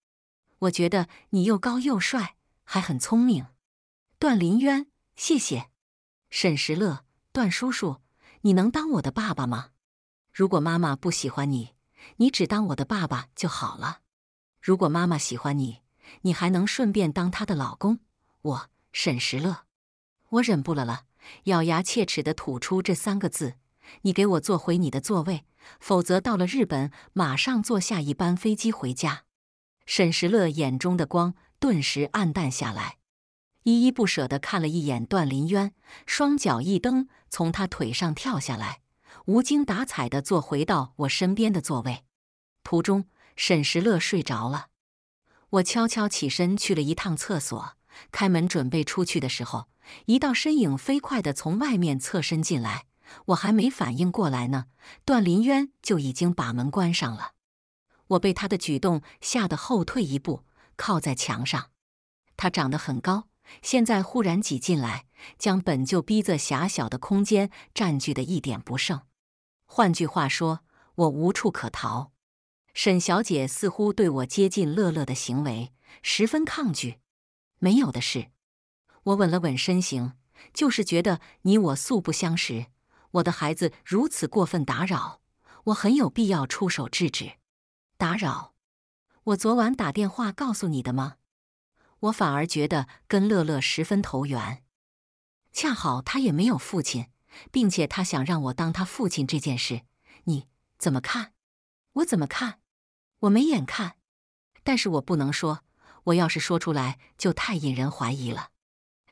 我觉得你又高又帅，还很聪明。段林渊，谢谢。沈时乐，段叔叔，你能当我的爸爸吗？如果妈妈不喜欢你，你只当我的爸爸就好了。如果妈妈喜欢你，你还能顺便当她的老公。我，沈时乐，我忍不了了，咬牙切齿的吐出这三个字。你给我坐回你的座位，否则到了日本马上坐下一班飞机回家。沈时乐眼中的光顿时暗淡下来，依依不舍地看了一眼段林渊，双脚一蹬，从他腿上跳下来，无精打采地坐回到我身边的座位。途中，沈时乐睡着了，我悄悄起身去了一趟厕所，开门准备出去的时候，一道身影飞快地从外面侧身进来。我还没反应过来呢，段林渊就已经把门关上了。我被他的举动吓得后退一步，靠在墙上。他长得很高，现在忽然挤进来，将本就逼仄狭小的空间占据的一点不剩。换句话说，我无处可逃。沈小姐似乎对我接近乐乐的行为十分抗拒，没有的事。我稳了稳身形，就是觉得你我素不相识。我的孩子如此过分打扰，我很有必要出手制止。打扰，我昨晚打电话告诉你的吗？我反而觉得跟乐乐十分投缘，恰好他也没有父亲，并且他想让我当他父亲这件事，你怎么看？我怎么看？我没眼看，但是我不能说，我要是说出来就太引人怀疑了。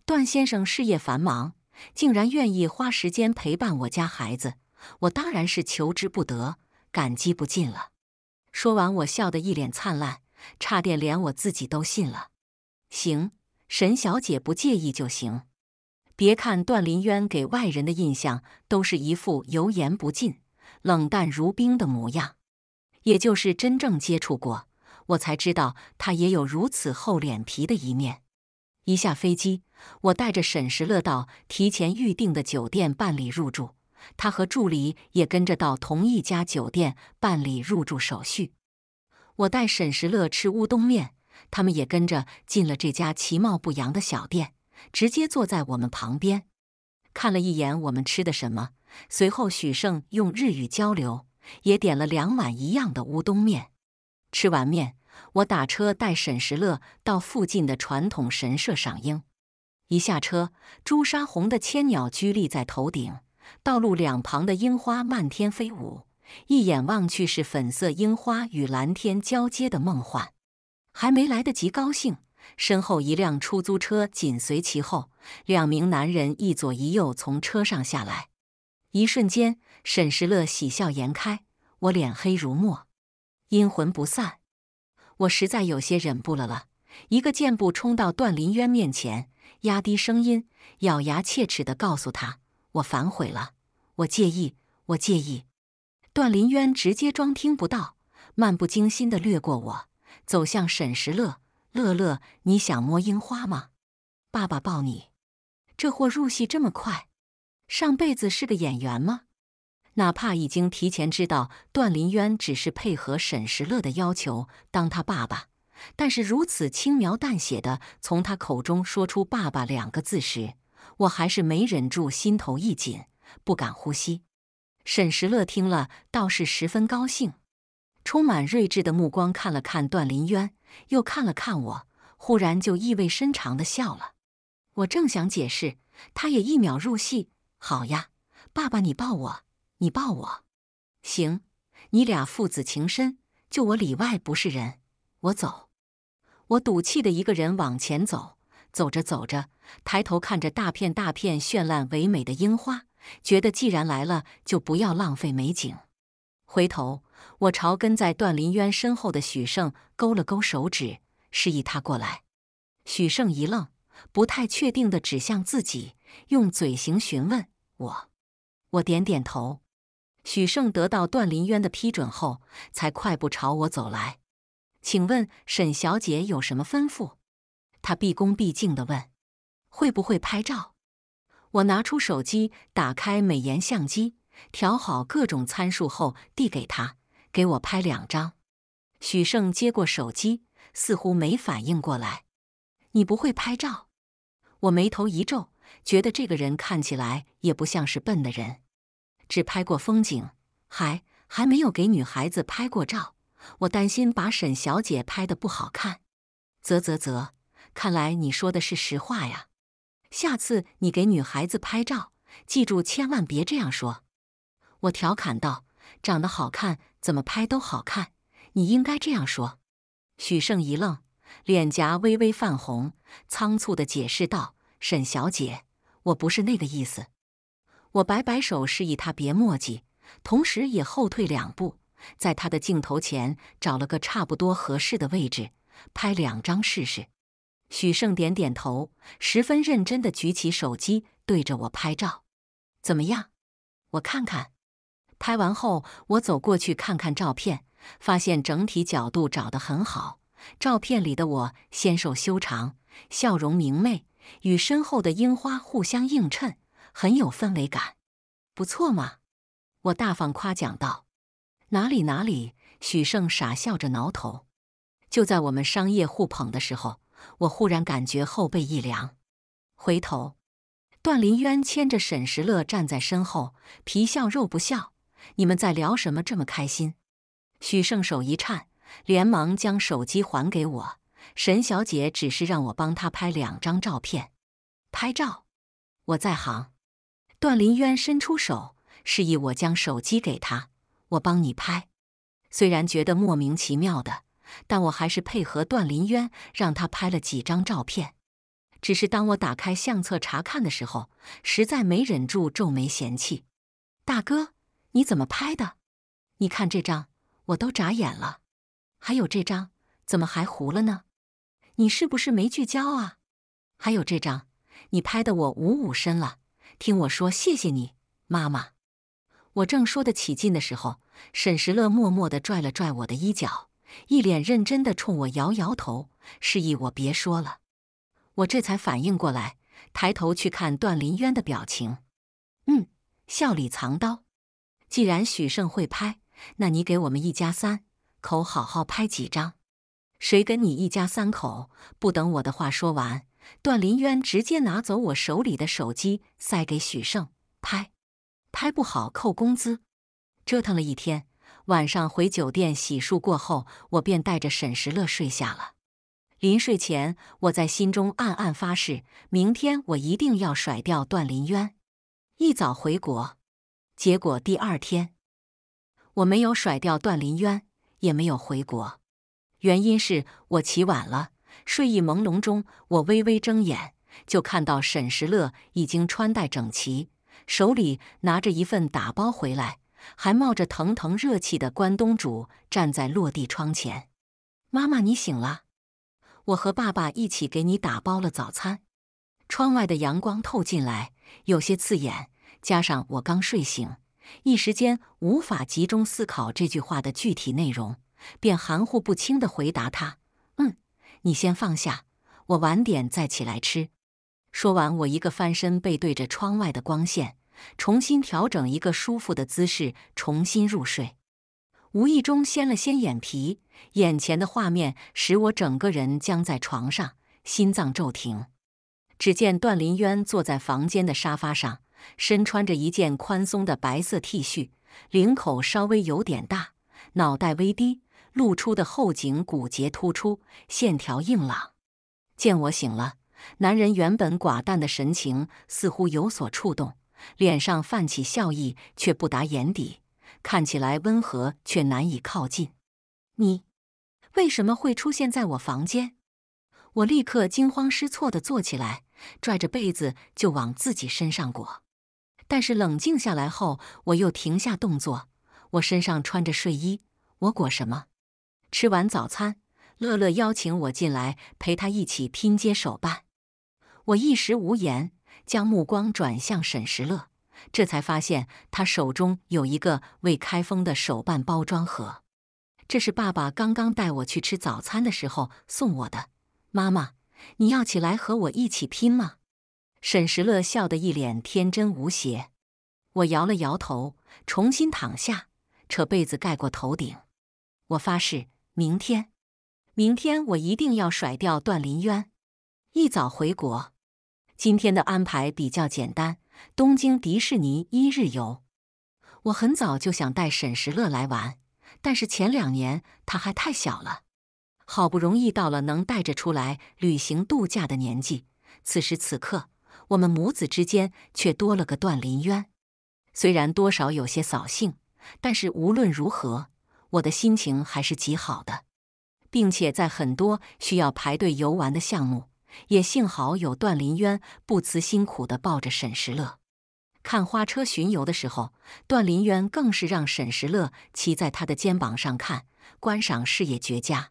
段先生事业繁忙。竟然愿意花时间陪伴我家孩子，我当然是求之不得、感激不尽了。说完，我笑得一脸灿烂，差点连我自己都信了。行，沈小姐不介意就行。别看段林渊给外人的印象都是一副油盐不进、冷淡如冰的模样，也就是真正接触过，我才知道他也有如此厚脸皮的一面。一下飞机，我带着沈时乐到提前预定的酒店办理入住，他和助理也跟着到同一家酒店办理入住手续。我带沈时乐吃乌冬面，他们也跟着进了这家其貌不扬的小店，直接坐在我们旁边，看了一眼我们吃的什么。随后，许盛用日语交流，也点了两碗一样的乌冬面。吃完面。我打车带沈时乐到附近的传统神社赏樱，一下车，朱砂红的千鸟居立在头顶，道路两旁的樱花漫天飞舞，一眼望去是粉色樱花与蓝天交接的梦幻。还没来得及高兴，身后一辆出租车紧随其后，两名男人一左一右从车上下来。一瞬间，沈时乐喜笑颜开，我脸黑如墨，阴魂不散。我实在有些忍不了了，一个箭步冲到段林渊面前，压低声音，咬牙切齿地告诉他：“我反悔了，我介意，我介意。”段林渊直接装听不到，漫不经心地掠过我，走向沈时乐：“乐乐，你想摸樱花吗？爸爸抱你。”这货入戏这么快，上辈子是个演员吗？哪怕已经提前知道段林渊只是配合沈时乐的要求当他爸爸，但是如此轻描淡写的从他口中说出“爸爸”两个字时，我还是没忍住，心头一紧，不敢呼吸。沈时乐听了倒是十分高兴，充满睿智的目光看了看段林渊，又看了看我，忽然就意味深长的笑了。我正想解释，他也一秒入戏：“好呀，爸爸，你抱我。”你抱我，行。你俩父子情深，就我里外不是人。我走，我赌气的一个人往前走。走着走着，抬头看着大片大片绚烂唯美的樱花，觉得既然来了，就不要浪费美景。回头，我朝跟在段林渊身后的许盛勾了勾手指，示意他过来。许盛一愣，不太确定的指向自己，用嘴型询问我。我点点头。许盛得到段林渊的批准后，才快步朝我走来。“请问沈小姐有什么吩咐？”他毕恭毕敬的问。“会不会拍照？”我拿出手机，打开美颜相机，调好各种参数后，递给他：“给我拍两张。”许盛接过手机，似乎没反应过来：“你不会拍照？”我眉头一皱，觉得这个人看起来也不像是笨的人。只拍过风景，还还没有给女孩子拍过照。我担心把沈小姐拍的不好看。啧啧啧，看来你说的是实话呀。下次你给女孩子拍照，记住千万别这样说。我调侃道：“长得好看，怎么拍都好看。”你应该这样说。许盛一愣，脸颊微微泛红，仓促的解释道：“沈小姐，我不是那个意思。”我摆摆手示意他别墨迹，同时也后退两步，在他的镜头前找了个差不多合适的位置，拍两张试试。许盛点点头，十分认真的举起手机对着我拍照。怎么样？我看看。拍完后，我走过去看看照片，发现整体角度找得很好，照片里的我纤瘦修长，笑容明媚，与身后的樱花互相映衬。很有氛围感，不错嘛！我大方夸奖道：“哪里哪里。”许盛傻笑着挠头。就在我们商业互捧的时候，我忽然感觉后背一凉，回头，段林渊牵着沈时乐站在身后，皮笑肉不笑：“你们在聊什么？这么开心？”许盛手一颤，连忙将手机还给我。沈小姐只是让我帮她拍两张照片。拍照，我在行。段林渊伸出手，示意我将手机给他，我帮你拍。虽然觉得莫名其妙的，但我还是配合段林渊，让他拍了几张照片。只是当我打开相册查看的时候，实在没忍住皱眉嫌弃：“大哥，你怎么拍的？你看这张，我都眨眼了。还有这张，怎么还糊了呢？你是不是没聚焦啊？还有这张，你拍的我五五身了。”听我说，谢谢你，妈妈。我正说得起劲的时候，沈时乐默默地拽了拽我的衣角，一脸认真地冲我摇摇头，示意我别说了。我这才反应过来，抬头去看段林渊的表情，嗯，笑里藏刀。既然许盛会拍，那你给我们一家三口好好拍几张。谁跟你一家三口？不等我的话说完。段林渊直接拿走我手里的手机，塞给许盛拍，拍不好扣工资。折腾了一天，晚上回酒店洗漱过后，我便带着沈时乐睡下了。临睡前，我在心中暗暗发誓：明天我一定要甩掉段林渊，一早回国。结果第二天，我没有甩掉段林渊，也没有回国，原因是我起晚了。睡意朦胧中，我微微睁眼，就看到沈时乐已经穿戴整齐，手里拿着一份打包回来还冒着腾腾热气的关东煮，站在落地窗前。妈妈，你醒了？我和爸爸一起给你打包了早餐。窗外的阳光透进来，有些刺眼，加上我刚睡醒，一时间无法集中思考这句话的具体内容，便含糊不清地回答他。你先放下，我晚点再起来吃。说完，我一个翻身，背对着窗外的光线，重新调整一个舒服的姿势，重新入睡。无意中掀了掀眼皮，眼前的画面使我整个人僵在床上，心脏骤停。只见段林渊坐在房间的沙发上，身穿着一件宽松的白色 T 恤，领口稍微有点大，脑袋微低。露出的后颈骨节突出，线条硬朗。见我醒了，男人原本寡淡的神情似乎有所触动，脸上泛起笑意，却不达眼底，看起来温和却难以靠近。你为什么会出现在我房间？我立刻惊慌失措的坐起来，拽着被子就往自己身上裹。但是冷静下来后，我又停下动作。我身上穿着睡衣，我裹什么？吃完早餐，乐乐邀请我进来陪他一起拼接手办。我一时无言，将目光转向沈时乐，这才发现他手中有一个未开封的手办包装盒。这是爸爸刚刚带我去吃早餐的时候送我的。妈妈，你要起来和我一起拼吗？沈时乐笑得一脸天真无邪。我摇了摇头，重新躺下，扯被子盖过头顶。我发誓。明天，明天我一定要甩掉段林渊，一早回国。今天的安排比较简单，东京迪士尼一日游。我很早就想带沈时乐来玩，但是前两年他还太小了。好不容易到了能带着出来旅行度假的年纪，此时此刻，我们母子之间却多了个段林渊，虽然多少有些扫兴，但是无论如何。我的心情还是极好的，并且在很多需要排队游玩的项目，也幸好有段林渊不辞辛苦的抱着沈时乐。看花车巡游的时候，段林渊更是让沈时乐骑在他的肩膀上看，观赏视野绝佳。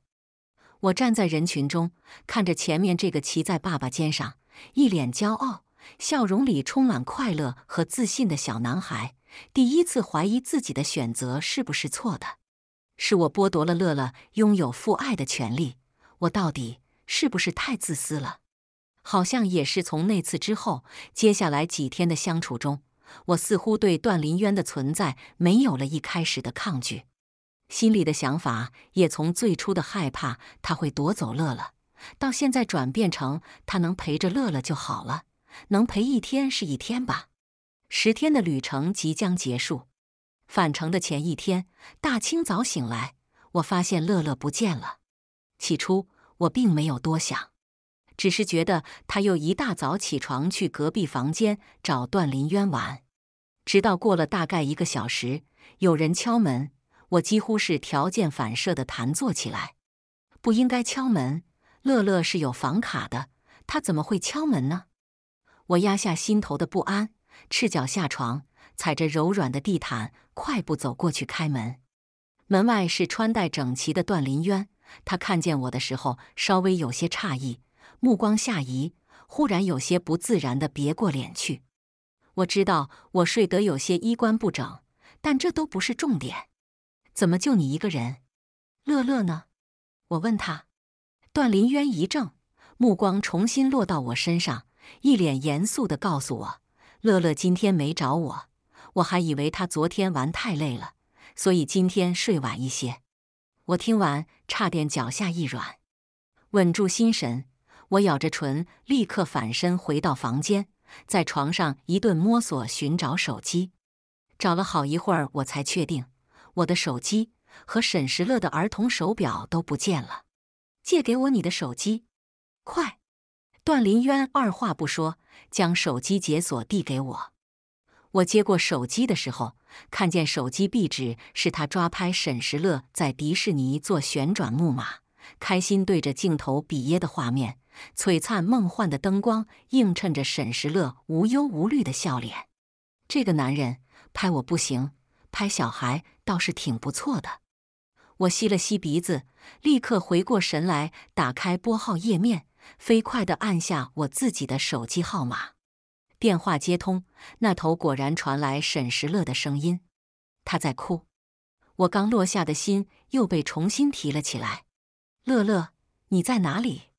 我站在人群中，看着前面这个骑在爸爸肩上，一脸骄傲，笑容里充满快乐和自信的小男孩，第一次怀疑自己的选择是不是错的。是我剥夺了乐乐拥有父爱的权利，我到底是不是太自私了？好像也是从那次之后，接下来几天的相处中，我似乎对段林渊的存在没有了一开始的抗拒，心里的想法也从最初的害怕他会夺走乐乐，到现在转变成他能陪着乐乐就好了，能陪一天是一天吧。十天的旅程即将结束。返程的前一天，大清早醒来，我发现乐乐不见了。起初我并没有多想，只是觉得他又一大早起床去隔壁房间找段林渊玩。直到过了大概一个小时，有人敲门，我几乎是条件反射的弹坐起来。不应该敲门，乐乐是有房卡的，他怎么会敲门呢？我压下心头的不安，赤脚下床。踩着柔软的地毯，快步走过去开门。门外是穿戴整齐的段林渊，他看见我的时候稍微有些诧异，目光下移，忽然有些不自然的别过脸去。我知道我睡得有些衣冠不整，但这都不是重点。怎么就你一个人？乐乐呢？我问他。段林渊一怔，目光重新落到我身上，一脸严肃的告诉我：“乐乐今天没找我。”我还以为他昨天玩太累了，所以今天睡晚一些。我听完差点脚下一软，稳住心神，我咬着唇，立刻反身回到房间，在床上一顿摸索寻找手机，找了好一会儿，我才确定我的手机和沈时乐的儿童手表都不见了。借给我你的手机，快！段林渊二话不说，将手机解锁递给我。我接过手机的时候，看见手机壁纸是他抓拍沈时乐在迪士尼坐旋转木马、开心对着镜头比耶的画面，璀璨梦幻的灯光映衬着沈时乐无忧无虑的笑脸。这个男人拍我不行，拍小孩倒是挺不错的。我吸了吸鼻子，立刻回过神来，打开拨号页面，飞快地按下我自己的手机号码。电话接通，那头果然传来沈时乐的声音，他在哭。我刚落下的心又被重新提了起来。乐乐，你在哪里？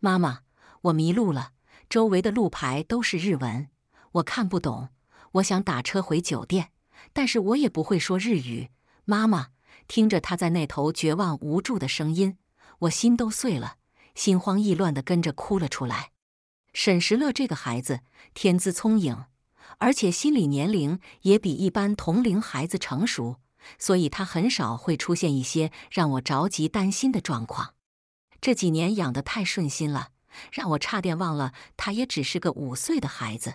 妈妈，我迷路了，周围的路牌都是日文，我看不懂。我想打车回酒店，但是我也不会说日语。妈妈，听着他在那头绝望无助的声音，我心都碎了，心慌意乱的跟着哭了出来。沈石乐这个孩子天资聪颖，而且心理年龄也比一般同龄孩子成熟，所以他很少会出现一些让我着急担心的状况。这几年养的太顺心了，让我差点忘了他也只是个五岁的孩子。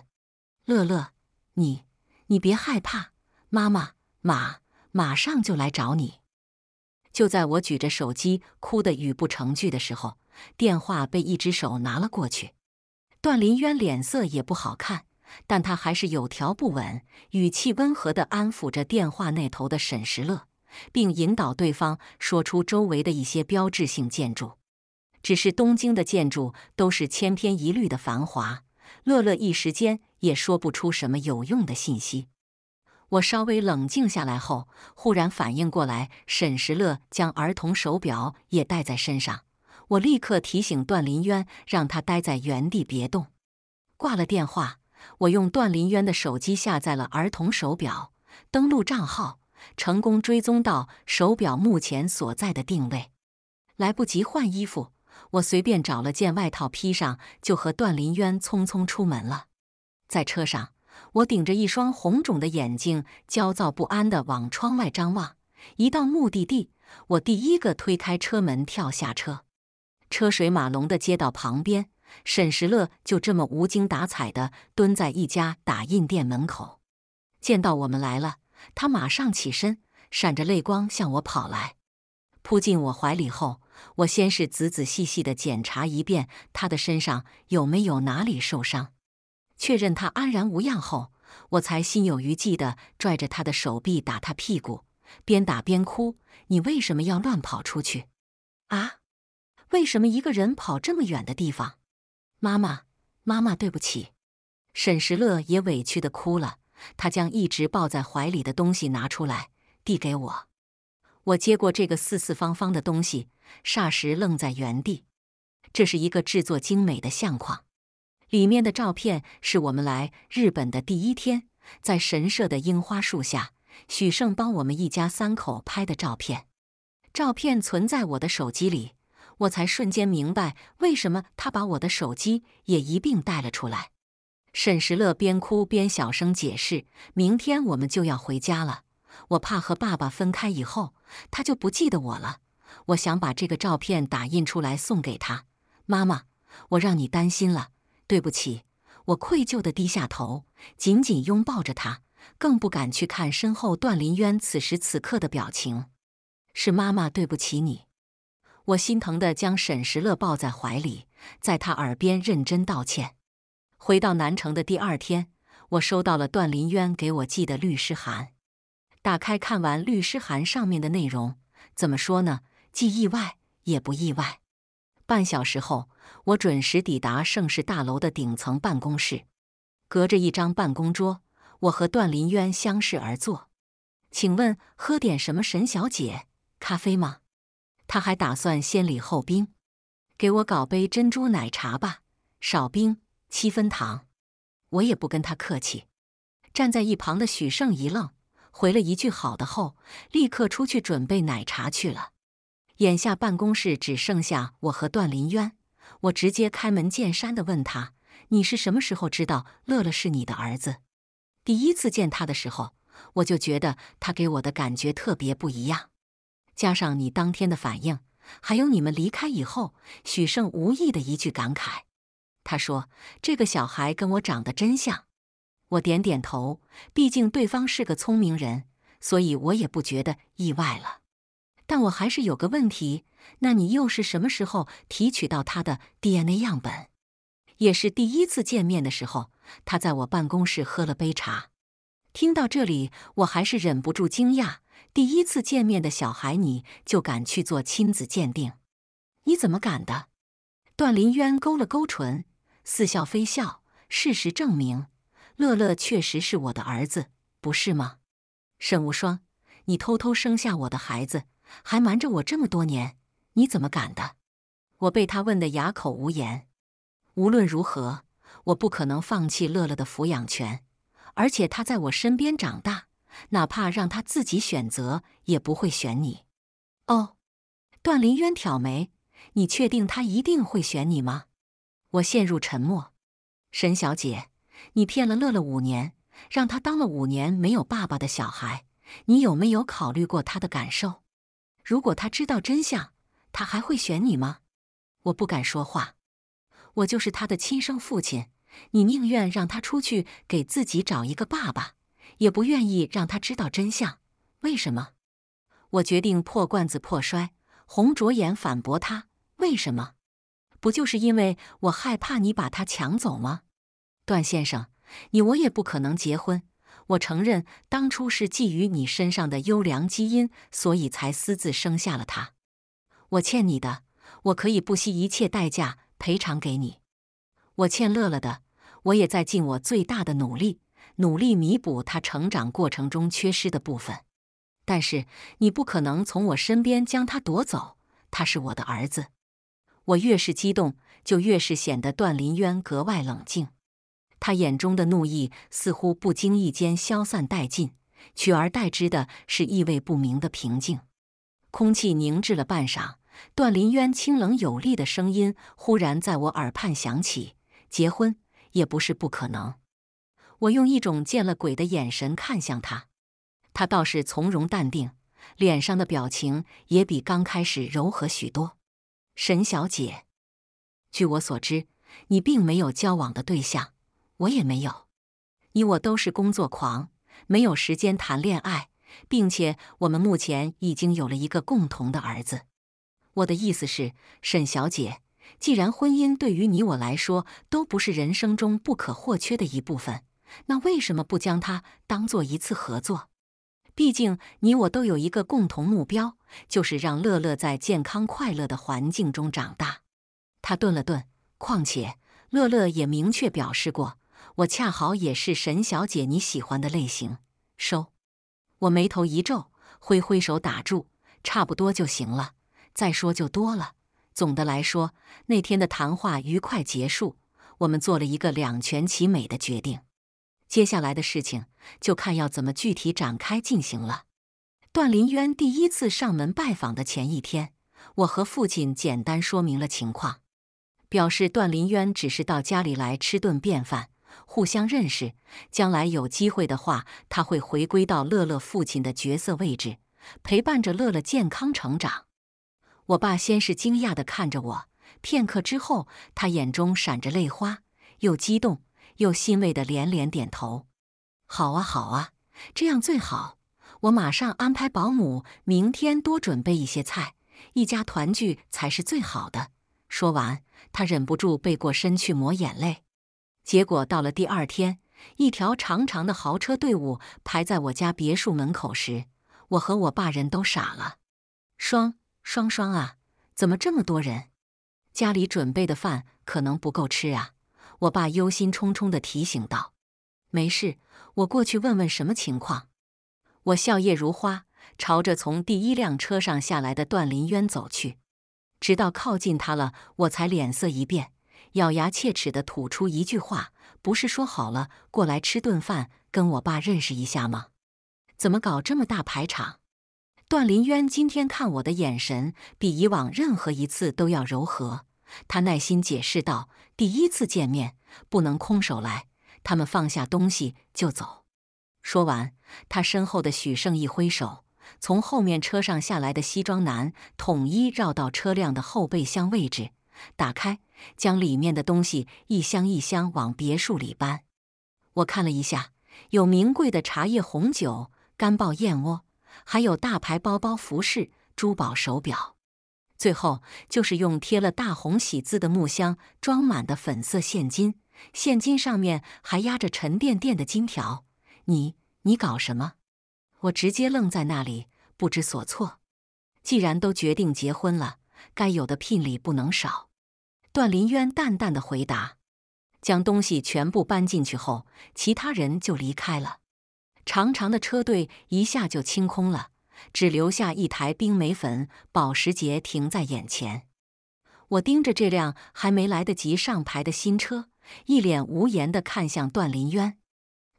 乐乐，你你别害怕，妈妈马马上就来找你。就在我举着手机哭得语不成句的时候，电话被一只手拿了过去。段林渊脸色也不好看，但他还是有条不紊、语气温和地安抚着电话那头的沈时乐，并引导对方说出周围的一些标志性建筑。只是东京的建筑都是千篇一律的繁华，乐乐一时间也说不出什么有用的信息。我稍微冷静下来后，忽然反应过来，沈时乐将儿童手表也戴在身上。我立刻提醒段林渊，让他待在原地别动。挂了电话，我用段林渊的手机下载了儿童手表，登录账号，成功追踪到手表目前所在的定位。来不及换衣服，我随便找了件外套披上，就和段林渊匆匆出门了。在车上，我顶着一双红肿的眼睛，焦躁不安地往窗外张望。一到目的地，我第一个推开车门，跳下车。车水马龙的街道旁边，沈时乐就这么无精打采地蹲在一家打印店门口。见到我们来了，他马上起身，闪着泪光向我跑来，扑进我怀里。后，我先是仔仔细细地检查一遍他的身上有没有哪里受伤，确认他安然无恙后，我才心有余悸地拽着他的手臂打他屁股，边打边哭：“你为什么要乱跑出去？啊？”为什么一个人跑这么远的地方？妈妈，妈妈，对不起。沈时乐也委屈的哭了。他将一直抱在怀里的东西拿出来，递给我。我接过这个四四方方的东西，霎时愣在原地。这是一个制作精美的相框，里面的照片是我们来日本的第一天，在神社的樱花树下，许盛帮我们一家三口拍的照片。照片存在我的手机里。我才瞬间明白，为什么他把我的手机也一并带了出来。沈时乐边哭边小声解释：“明天我们就要回家了，我怕和爸爸分开以后，他就不记得我了。我想把这个照片打印出来送给他。妈妈，我让你担心了，对不起。”我愧疚地低下头，紧紧拥抱着他，更不敢去看身后段林渊此时此刻的表情。“是妈妈对不起你。”我心疼地将沈时乐抱在怀里，在他耳边认真道歉。回到南城的第二天，我收到了段林渊给我寄的律师函。打开看完律师函上面的内容，怎么说呢？既意外也不意外。半小时后，我准时抵达盛世大楼的顶层办公室。隔着一张办公桌，我和段林渊相视而坐。请问喝点什么，沈小姐？咖啡吗？他还打算先礼后兵，给我搞杯珍珠奶茶吧，少冰，七分糖。我也不跟他客气。站在一旁的许盛一愣，回了一句“好的”，后立刻出去准备奶茶去了。眼下办公室只剩下我和段林渊，我直接开门见山的问他：“你是什么时候知道乐乐是你的儿子？第一次见他的时候，我就觉得他给我的感觉特别不一样。”加上你当天的反应，还有你们离开以后，许盛无意的一句感慨，他说：“这个小孩跟我长得真像。”我点点头，毕竟对方是个聪明人，所以我也不觉得意外了。但我还是有个问题：那你又是什么时候提取到他的 DNA 样本？也是第一次见面的时候，他在我办公室喝了杯茶。听到这里，我还是忍不住惊讶。第一次见面的小孩，你就敢去做亲子鉴定？你怎么敢的？段林渊勾了勾唇，似笑非笑。事实证明，乐乐确实是我的儿子，不是吗？沈无双，你偷偷生下我的孩子，还瞒着我这么多年，你怎么敢的？我被他问得哑口无言。无论如何，我不可能放弃乐乐的抚养权，而且他在我身边长大。哪怕让他自己选择，也不会选你。哦，段林渊挑眉：“你确定他一定会选你吗？”我陷入沉默。沈小姐，你骗了乐乐五年，让他当了五年没有爸爸的小孩，你有没有考虑过他的感受？如果他知道真相，他还会选你吗？我不敢说话。我就是他的亲生父亲，你宁愿让他出去给自己找一个爸爸？也不愿意让他知道真相，为什么？我决定破罐子破摔。红着眼反驳他：“为什么？不就是因为我害怕你把他抢走吗？”段先生，你我也不可能结婚。我承认，当初是觊觎你身上的优良基因，所以才私自生下了他。我欠你的，我可以不惜一切代价赔偿给你。我欠乐乐的，我也在尽我最大的努力。努力弥补他成长过程中缺失的部分，但是你不可能从我身边将他夺走。他是我的儿子。我越是激动，就越是显得段林渊格外冷静。他眼中的怒意似乎不经意间消散殆尽，取而代之的是意味不明的平静。空气凝滞了半晌，段林渊清冷有力的声音忽然在我耳畔响起：“结婚也不是不可能。”我用一种见了鬼的眼神看向他，他倒是从容淡定，脸上的表情也比刚开始柔和许多。沈小姐，据我所知，你并没有交往的对象，我也没有。你我都是工作狂，没有时间谈恋爱，并且我们目前已经有了一个共同的儿子。我的意思是，沈小姐，既然婚姻对于你我来说都不是人生中不可或缺的一部分。那为什么不将它当做一次合作？毕竟你我都有一个共同目标，就是让乐乐在健康快乐的环境中长大。他顿了顿，况且乐乐也明确表示过，我恰好也是沈小姐你喜欢的类型。收。我眉头一皱，挥挥手打住，差不多就行了。再说就多了。总的来说，那天的谈话愉快结束，我们做了一个两全其美的决定。接下来的事情就看要怎么具体展开进行了。段林渊第一次上门拜访的前一天，我和父亲简单说明了情况，表示段林渊只是到家里来吃顿便饭，互相认识，将来有机会的话，他会回归到乐乐父亲的角色位置，陪伴着乐乐健康成长。我爸先是惊讶的看着我，片刻之后，他眼中闪着泪花，又激动。又欣慰的连连点头，好啊，好啊，这样最好。我马上安排保姆，明天多准备一些菜，一家团聚才是最好的。说完，他忍不住背过身去抹眼泪。结果到了第二天，一条长长的豪车队伍排在我家别墅门口时，我和我爸人都傻了。双双双啊，怎么这么多人？家里准备的饭可能不够吃啊。我爸忧心忡忡的提醒道：“没事，我过去问问什么情况。”我笑靥如花，朝着从第一辆车上下来的段林渊走去。直到靠近他了，我才脸色一变，咬牙切齿的吐出一句话：“不是说好了过来吃顿饭，跟我爸认识一下吗？怎么搞这么大排场？”段林渊今天看我的眼神，比以往任何一次都要柔和。他耐心解释道：“第一次见面不能空手来，他们放下东西就走。”说完，他身后的许盛一挥手，从后面车上下来的西装男统一绕到车辆的后备箱位置，打开，将里面的东西一箱一箱往别墅里搬。我看了一下，有名贵的茶叶、红酒、干鲍、燕窝，还有大牌包包、服饰、珠宝、手表。最后就是用贴了大红喜字的木箱装满的粉色现金，现金上面还压着沉甸甸的金条。你你搞什么？我直接愣在那里，不知所措。既然都决定结婚了，该有的聘礼不能少。段林渊淡淡的回答，将东西全部搬进去后，其他人就离开了。长长的车队一下就清空了。只留下一台冰梅粉保时捷停在眼前，我盯着这辆还没来得及上牌的新车，一脸无言地看向段林渊。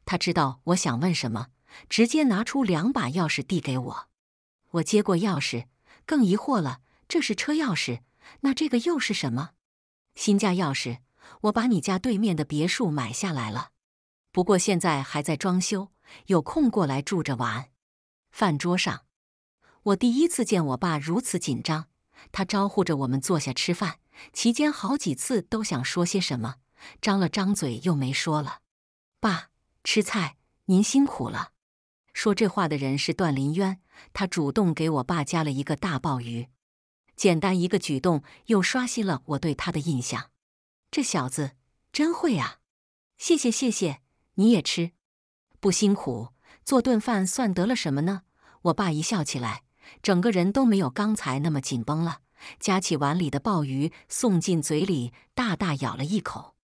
他知道我想问什么，直接拿出两把钥匙递给我。我接过钥匙，更疑惑了：这是车钥匙，那这个又是什么？新家钥匙。我把你家对面的别墅买下来了，不过现在还在装修，有空过来住着玩。饭桌上。我第一次见我爸如此紧张，他招呼着我们坐下吃饭，期间好几次都想说些什么，张了张嘴又没说了。爸，吃菜，您辛苦了。说这话的人是段林渊，他主动给我爸夹了一个大鲍鱼，简单一个举动又刷新了我对他的印象。这小子真会啊！谢谢谢谢，你也吃，不辛苦，做顿饭算得了什么呢？我爸一笑起来。整个人都没有刚才那么紧绷了，夹起碗里的鲍鱼送进嘴里，大大咬了一口。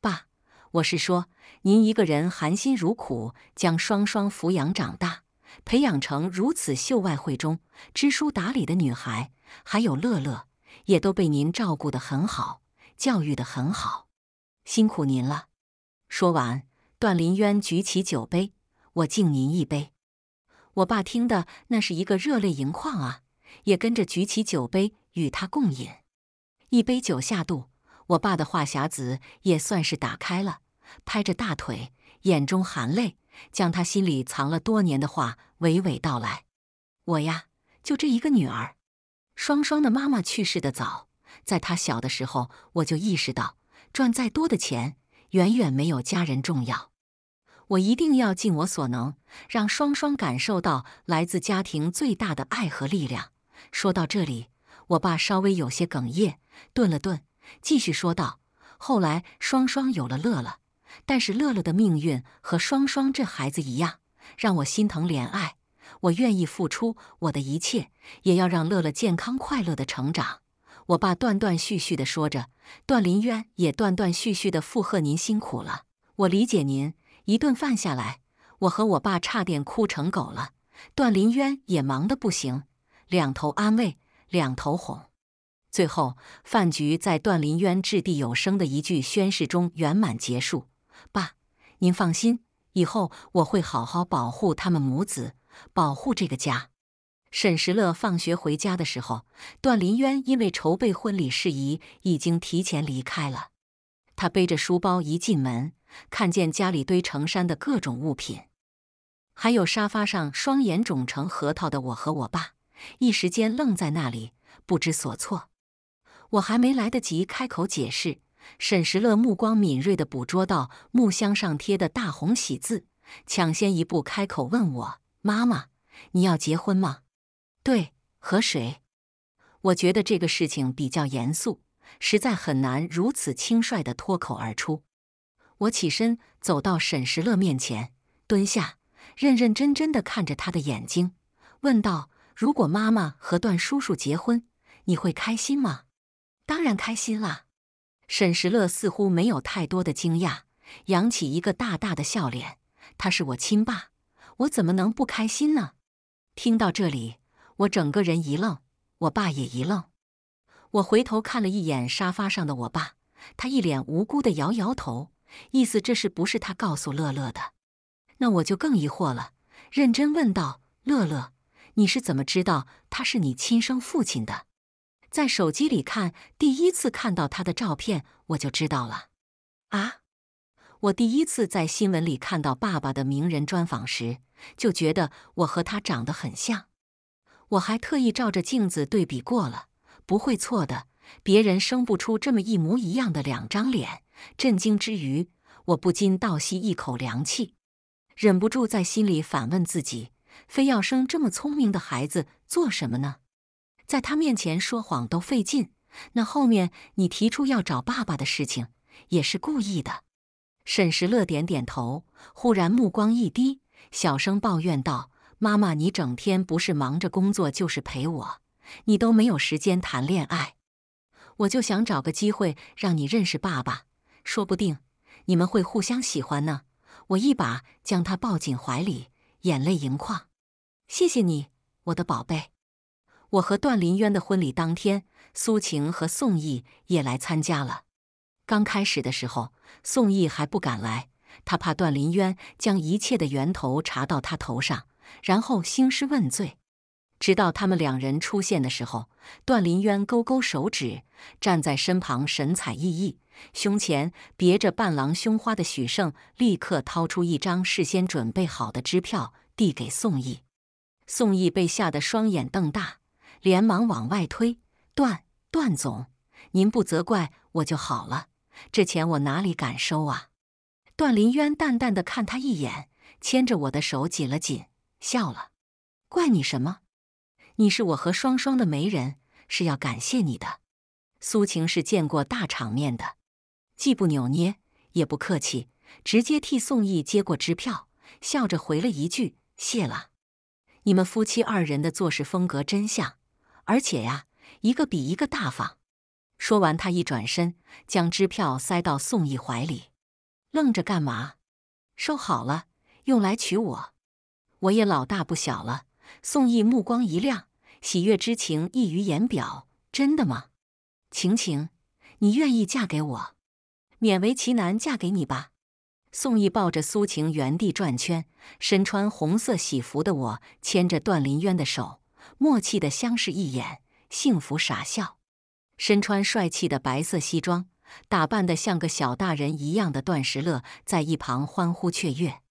爸，我是说，您一个人含辛茹苦将双双抚养长大，培养成如此秀外慧中、知书达理的女孩，还有乐乐，也都被您照顾得很好，教育得很好，辛苦您了。说完，段林渊举起酒杯，我敬您一杯。我爸听的那是一个热泪盈眶啊，也跟着举起酒杯与他共饮。一杯酒下肚，我爸的话匣子也算是打开了，拍着大腿，眼中含泪，将他心里藏了多年的话娓娓道来。我呀，就这一个女儿，双双的妈妈去世的早，在她小的时候，我就意识到，赚再多的钱，远远没有家人重要。我一定要尽我所能，让双双感受到来自家庭最大的爱和力量。说到这里，我爸稍微有些哽咽，顿了顿，继续说道：“后来双双有了乐乐，但是乐乐的命运和双双这孩子一样，让我心疼怜爱。我愿意付出我的一切，也要让乐乐健康快乐的成长。”我爸断断续续地说着，段林渊也断断续续地附和：“您辛苦了，我理解您。”一顿饭下来，我和我爸差点哭成狗了。段林渊也忙得不行，两头安慰，两头哄。最后，饭局在段林渊掷地有声的一句宣誓中圆满结束。爸，您放心，以后我会好好保护他们母子，保护这个家。沈时乐放学回家的时候，段林渊因为筹备婚礼事宜已经提前离开了。他背着书包一进门。看见家里堆成山的各种物品，还有沙发上双眼肿成核桃的我和我爸，一时间愣在那里，不知所措。我还没来得及开口解释，沈时乐目光敏锐地捕捉到木箱上贴的大红喜字，抢先一步开口问我：“妈妈，你要结婚吗？”“对，和谁？”我觉得这个事情比较严肃，实在很难如此轻率地脱口而出。我起身走到沈时乐面前，蹲下，认认真真的看着他的眼睛，问道：“如果妈妈和段叔叔结婚，你会开心吗？”“当然开心啦！”沈时乐似乎没有太多的惊讶，扬起一个大大的笑脸。“他是我亲爸，我怎么能不开心呢？”听到这里，我整个人一愣，我爸也一愣。我回头看了一眼沙发上的我爸，他一脸无辜的摇摇头。意思，这事不是他告诉乐乐的，那我就更疑惑了。认真问道：“乐乐，你是怎么知道他是你亲生父亲的？”在手机里看，第一次看到他的照片，我就知道了。啊，我第一次在新闻里看到爸爸的名人专访时，就觉得我和他长得很像。我还特意照着镜子对比过了，不会错的，别人生不出这么一模一样的两张脸。震惊之余，我不禁倒吸一口凉气，忍不住在心里反问自己：非要生这么聪明的孩子做什么呢？在他面前说谎都费劲，那后面你提出要找爸爸的事情也是故意的。沈时乐点点头，忽然目光一低，小声抱怨道：“妈妈，你整天不是忙着工作就是陪我，你都没有时间谈恋爱。我就想找个机会让你认识爸爸。”说不定你们会互相喜欢呢！我一把将他抱紧怀里，眼泪盈眶。谢谢你，我的宝贝。我和段林渊的婚礼当天，苏晴和宋毅也来参加了。刚开始的时候，宋毅还不敢来，他怕段林渊将一切的源头查到他头上，然后兴师问罪。直到他们两人出现的时候，段林渊勾勾手指，站在身旁神采奕奕，胸前别着伴郎胸花的许盛立刻掏出一张事先准备好的支票递给宋义。宋义被吓得双眼瞪大，连忙往外推：“段段总，您不责怪我就好了，这钱我哪里敢收啊？”段林渊淡淡的看他一眼，牵着我的手紧了紧，笑了：“怪你什么？”你是我和双双的媒人，是要感谢你的。苏晴是见过大场面的，既不扭捏，也不客气，直接替宋毅接过支票，笑着回了一句：“谢了。”你们夫妻二人的做事风格真像，而且呀，一个比一个大方。说完，她一转身，将支票塞到宋毅怀里，愣着干嘛？收好了，用来娶我。我也老大不小了。宋义目光一亮，喜悦之情溢于言表。真的吗？晴晴，你愿意嫁给我？勉为其难嫁给你吧。宋义抱着苏晴原地转圈。身穿红色喜服的我牵着段林渊的手，默契的相视一眼，幸福傻笑。身穿帅气的白色西装，打扮的像个小大人一样的段石乐在一旁欢呼雀跃。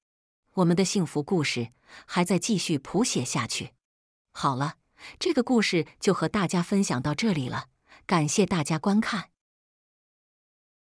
我们的幸福故事还在继续谱写下去。好了，这个故事就和大家分享到这里了，感谢大家观看。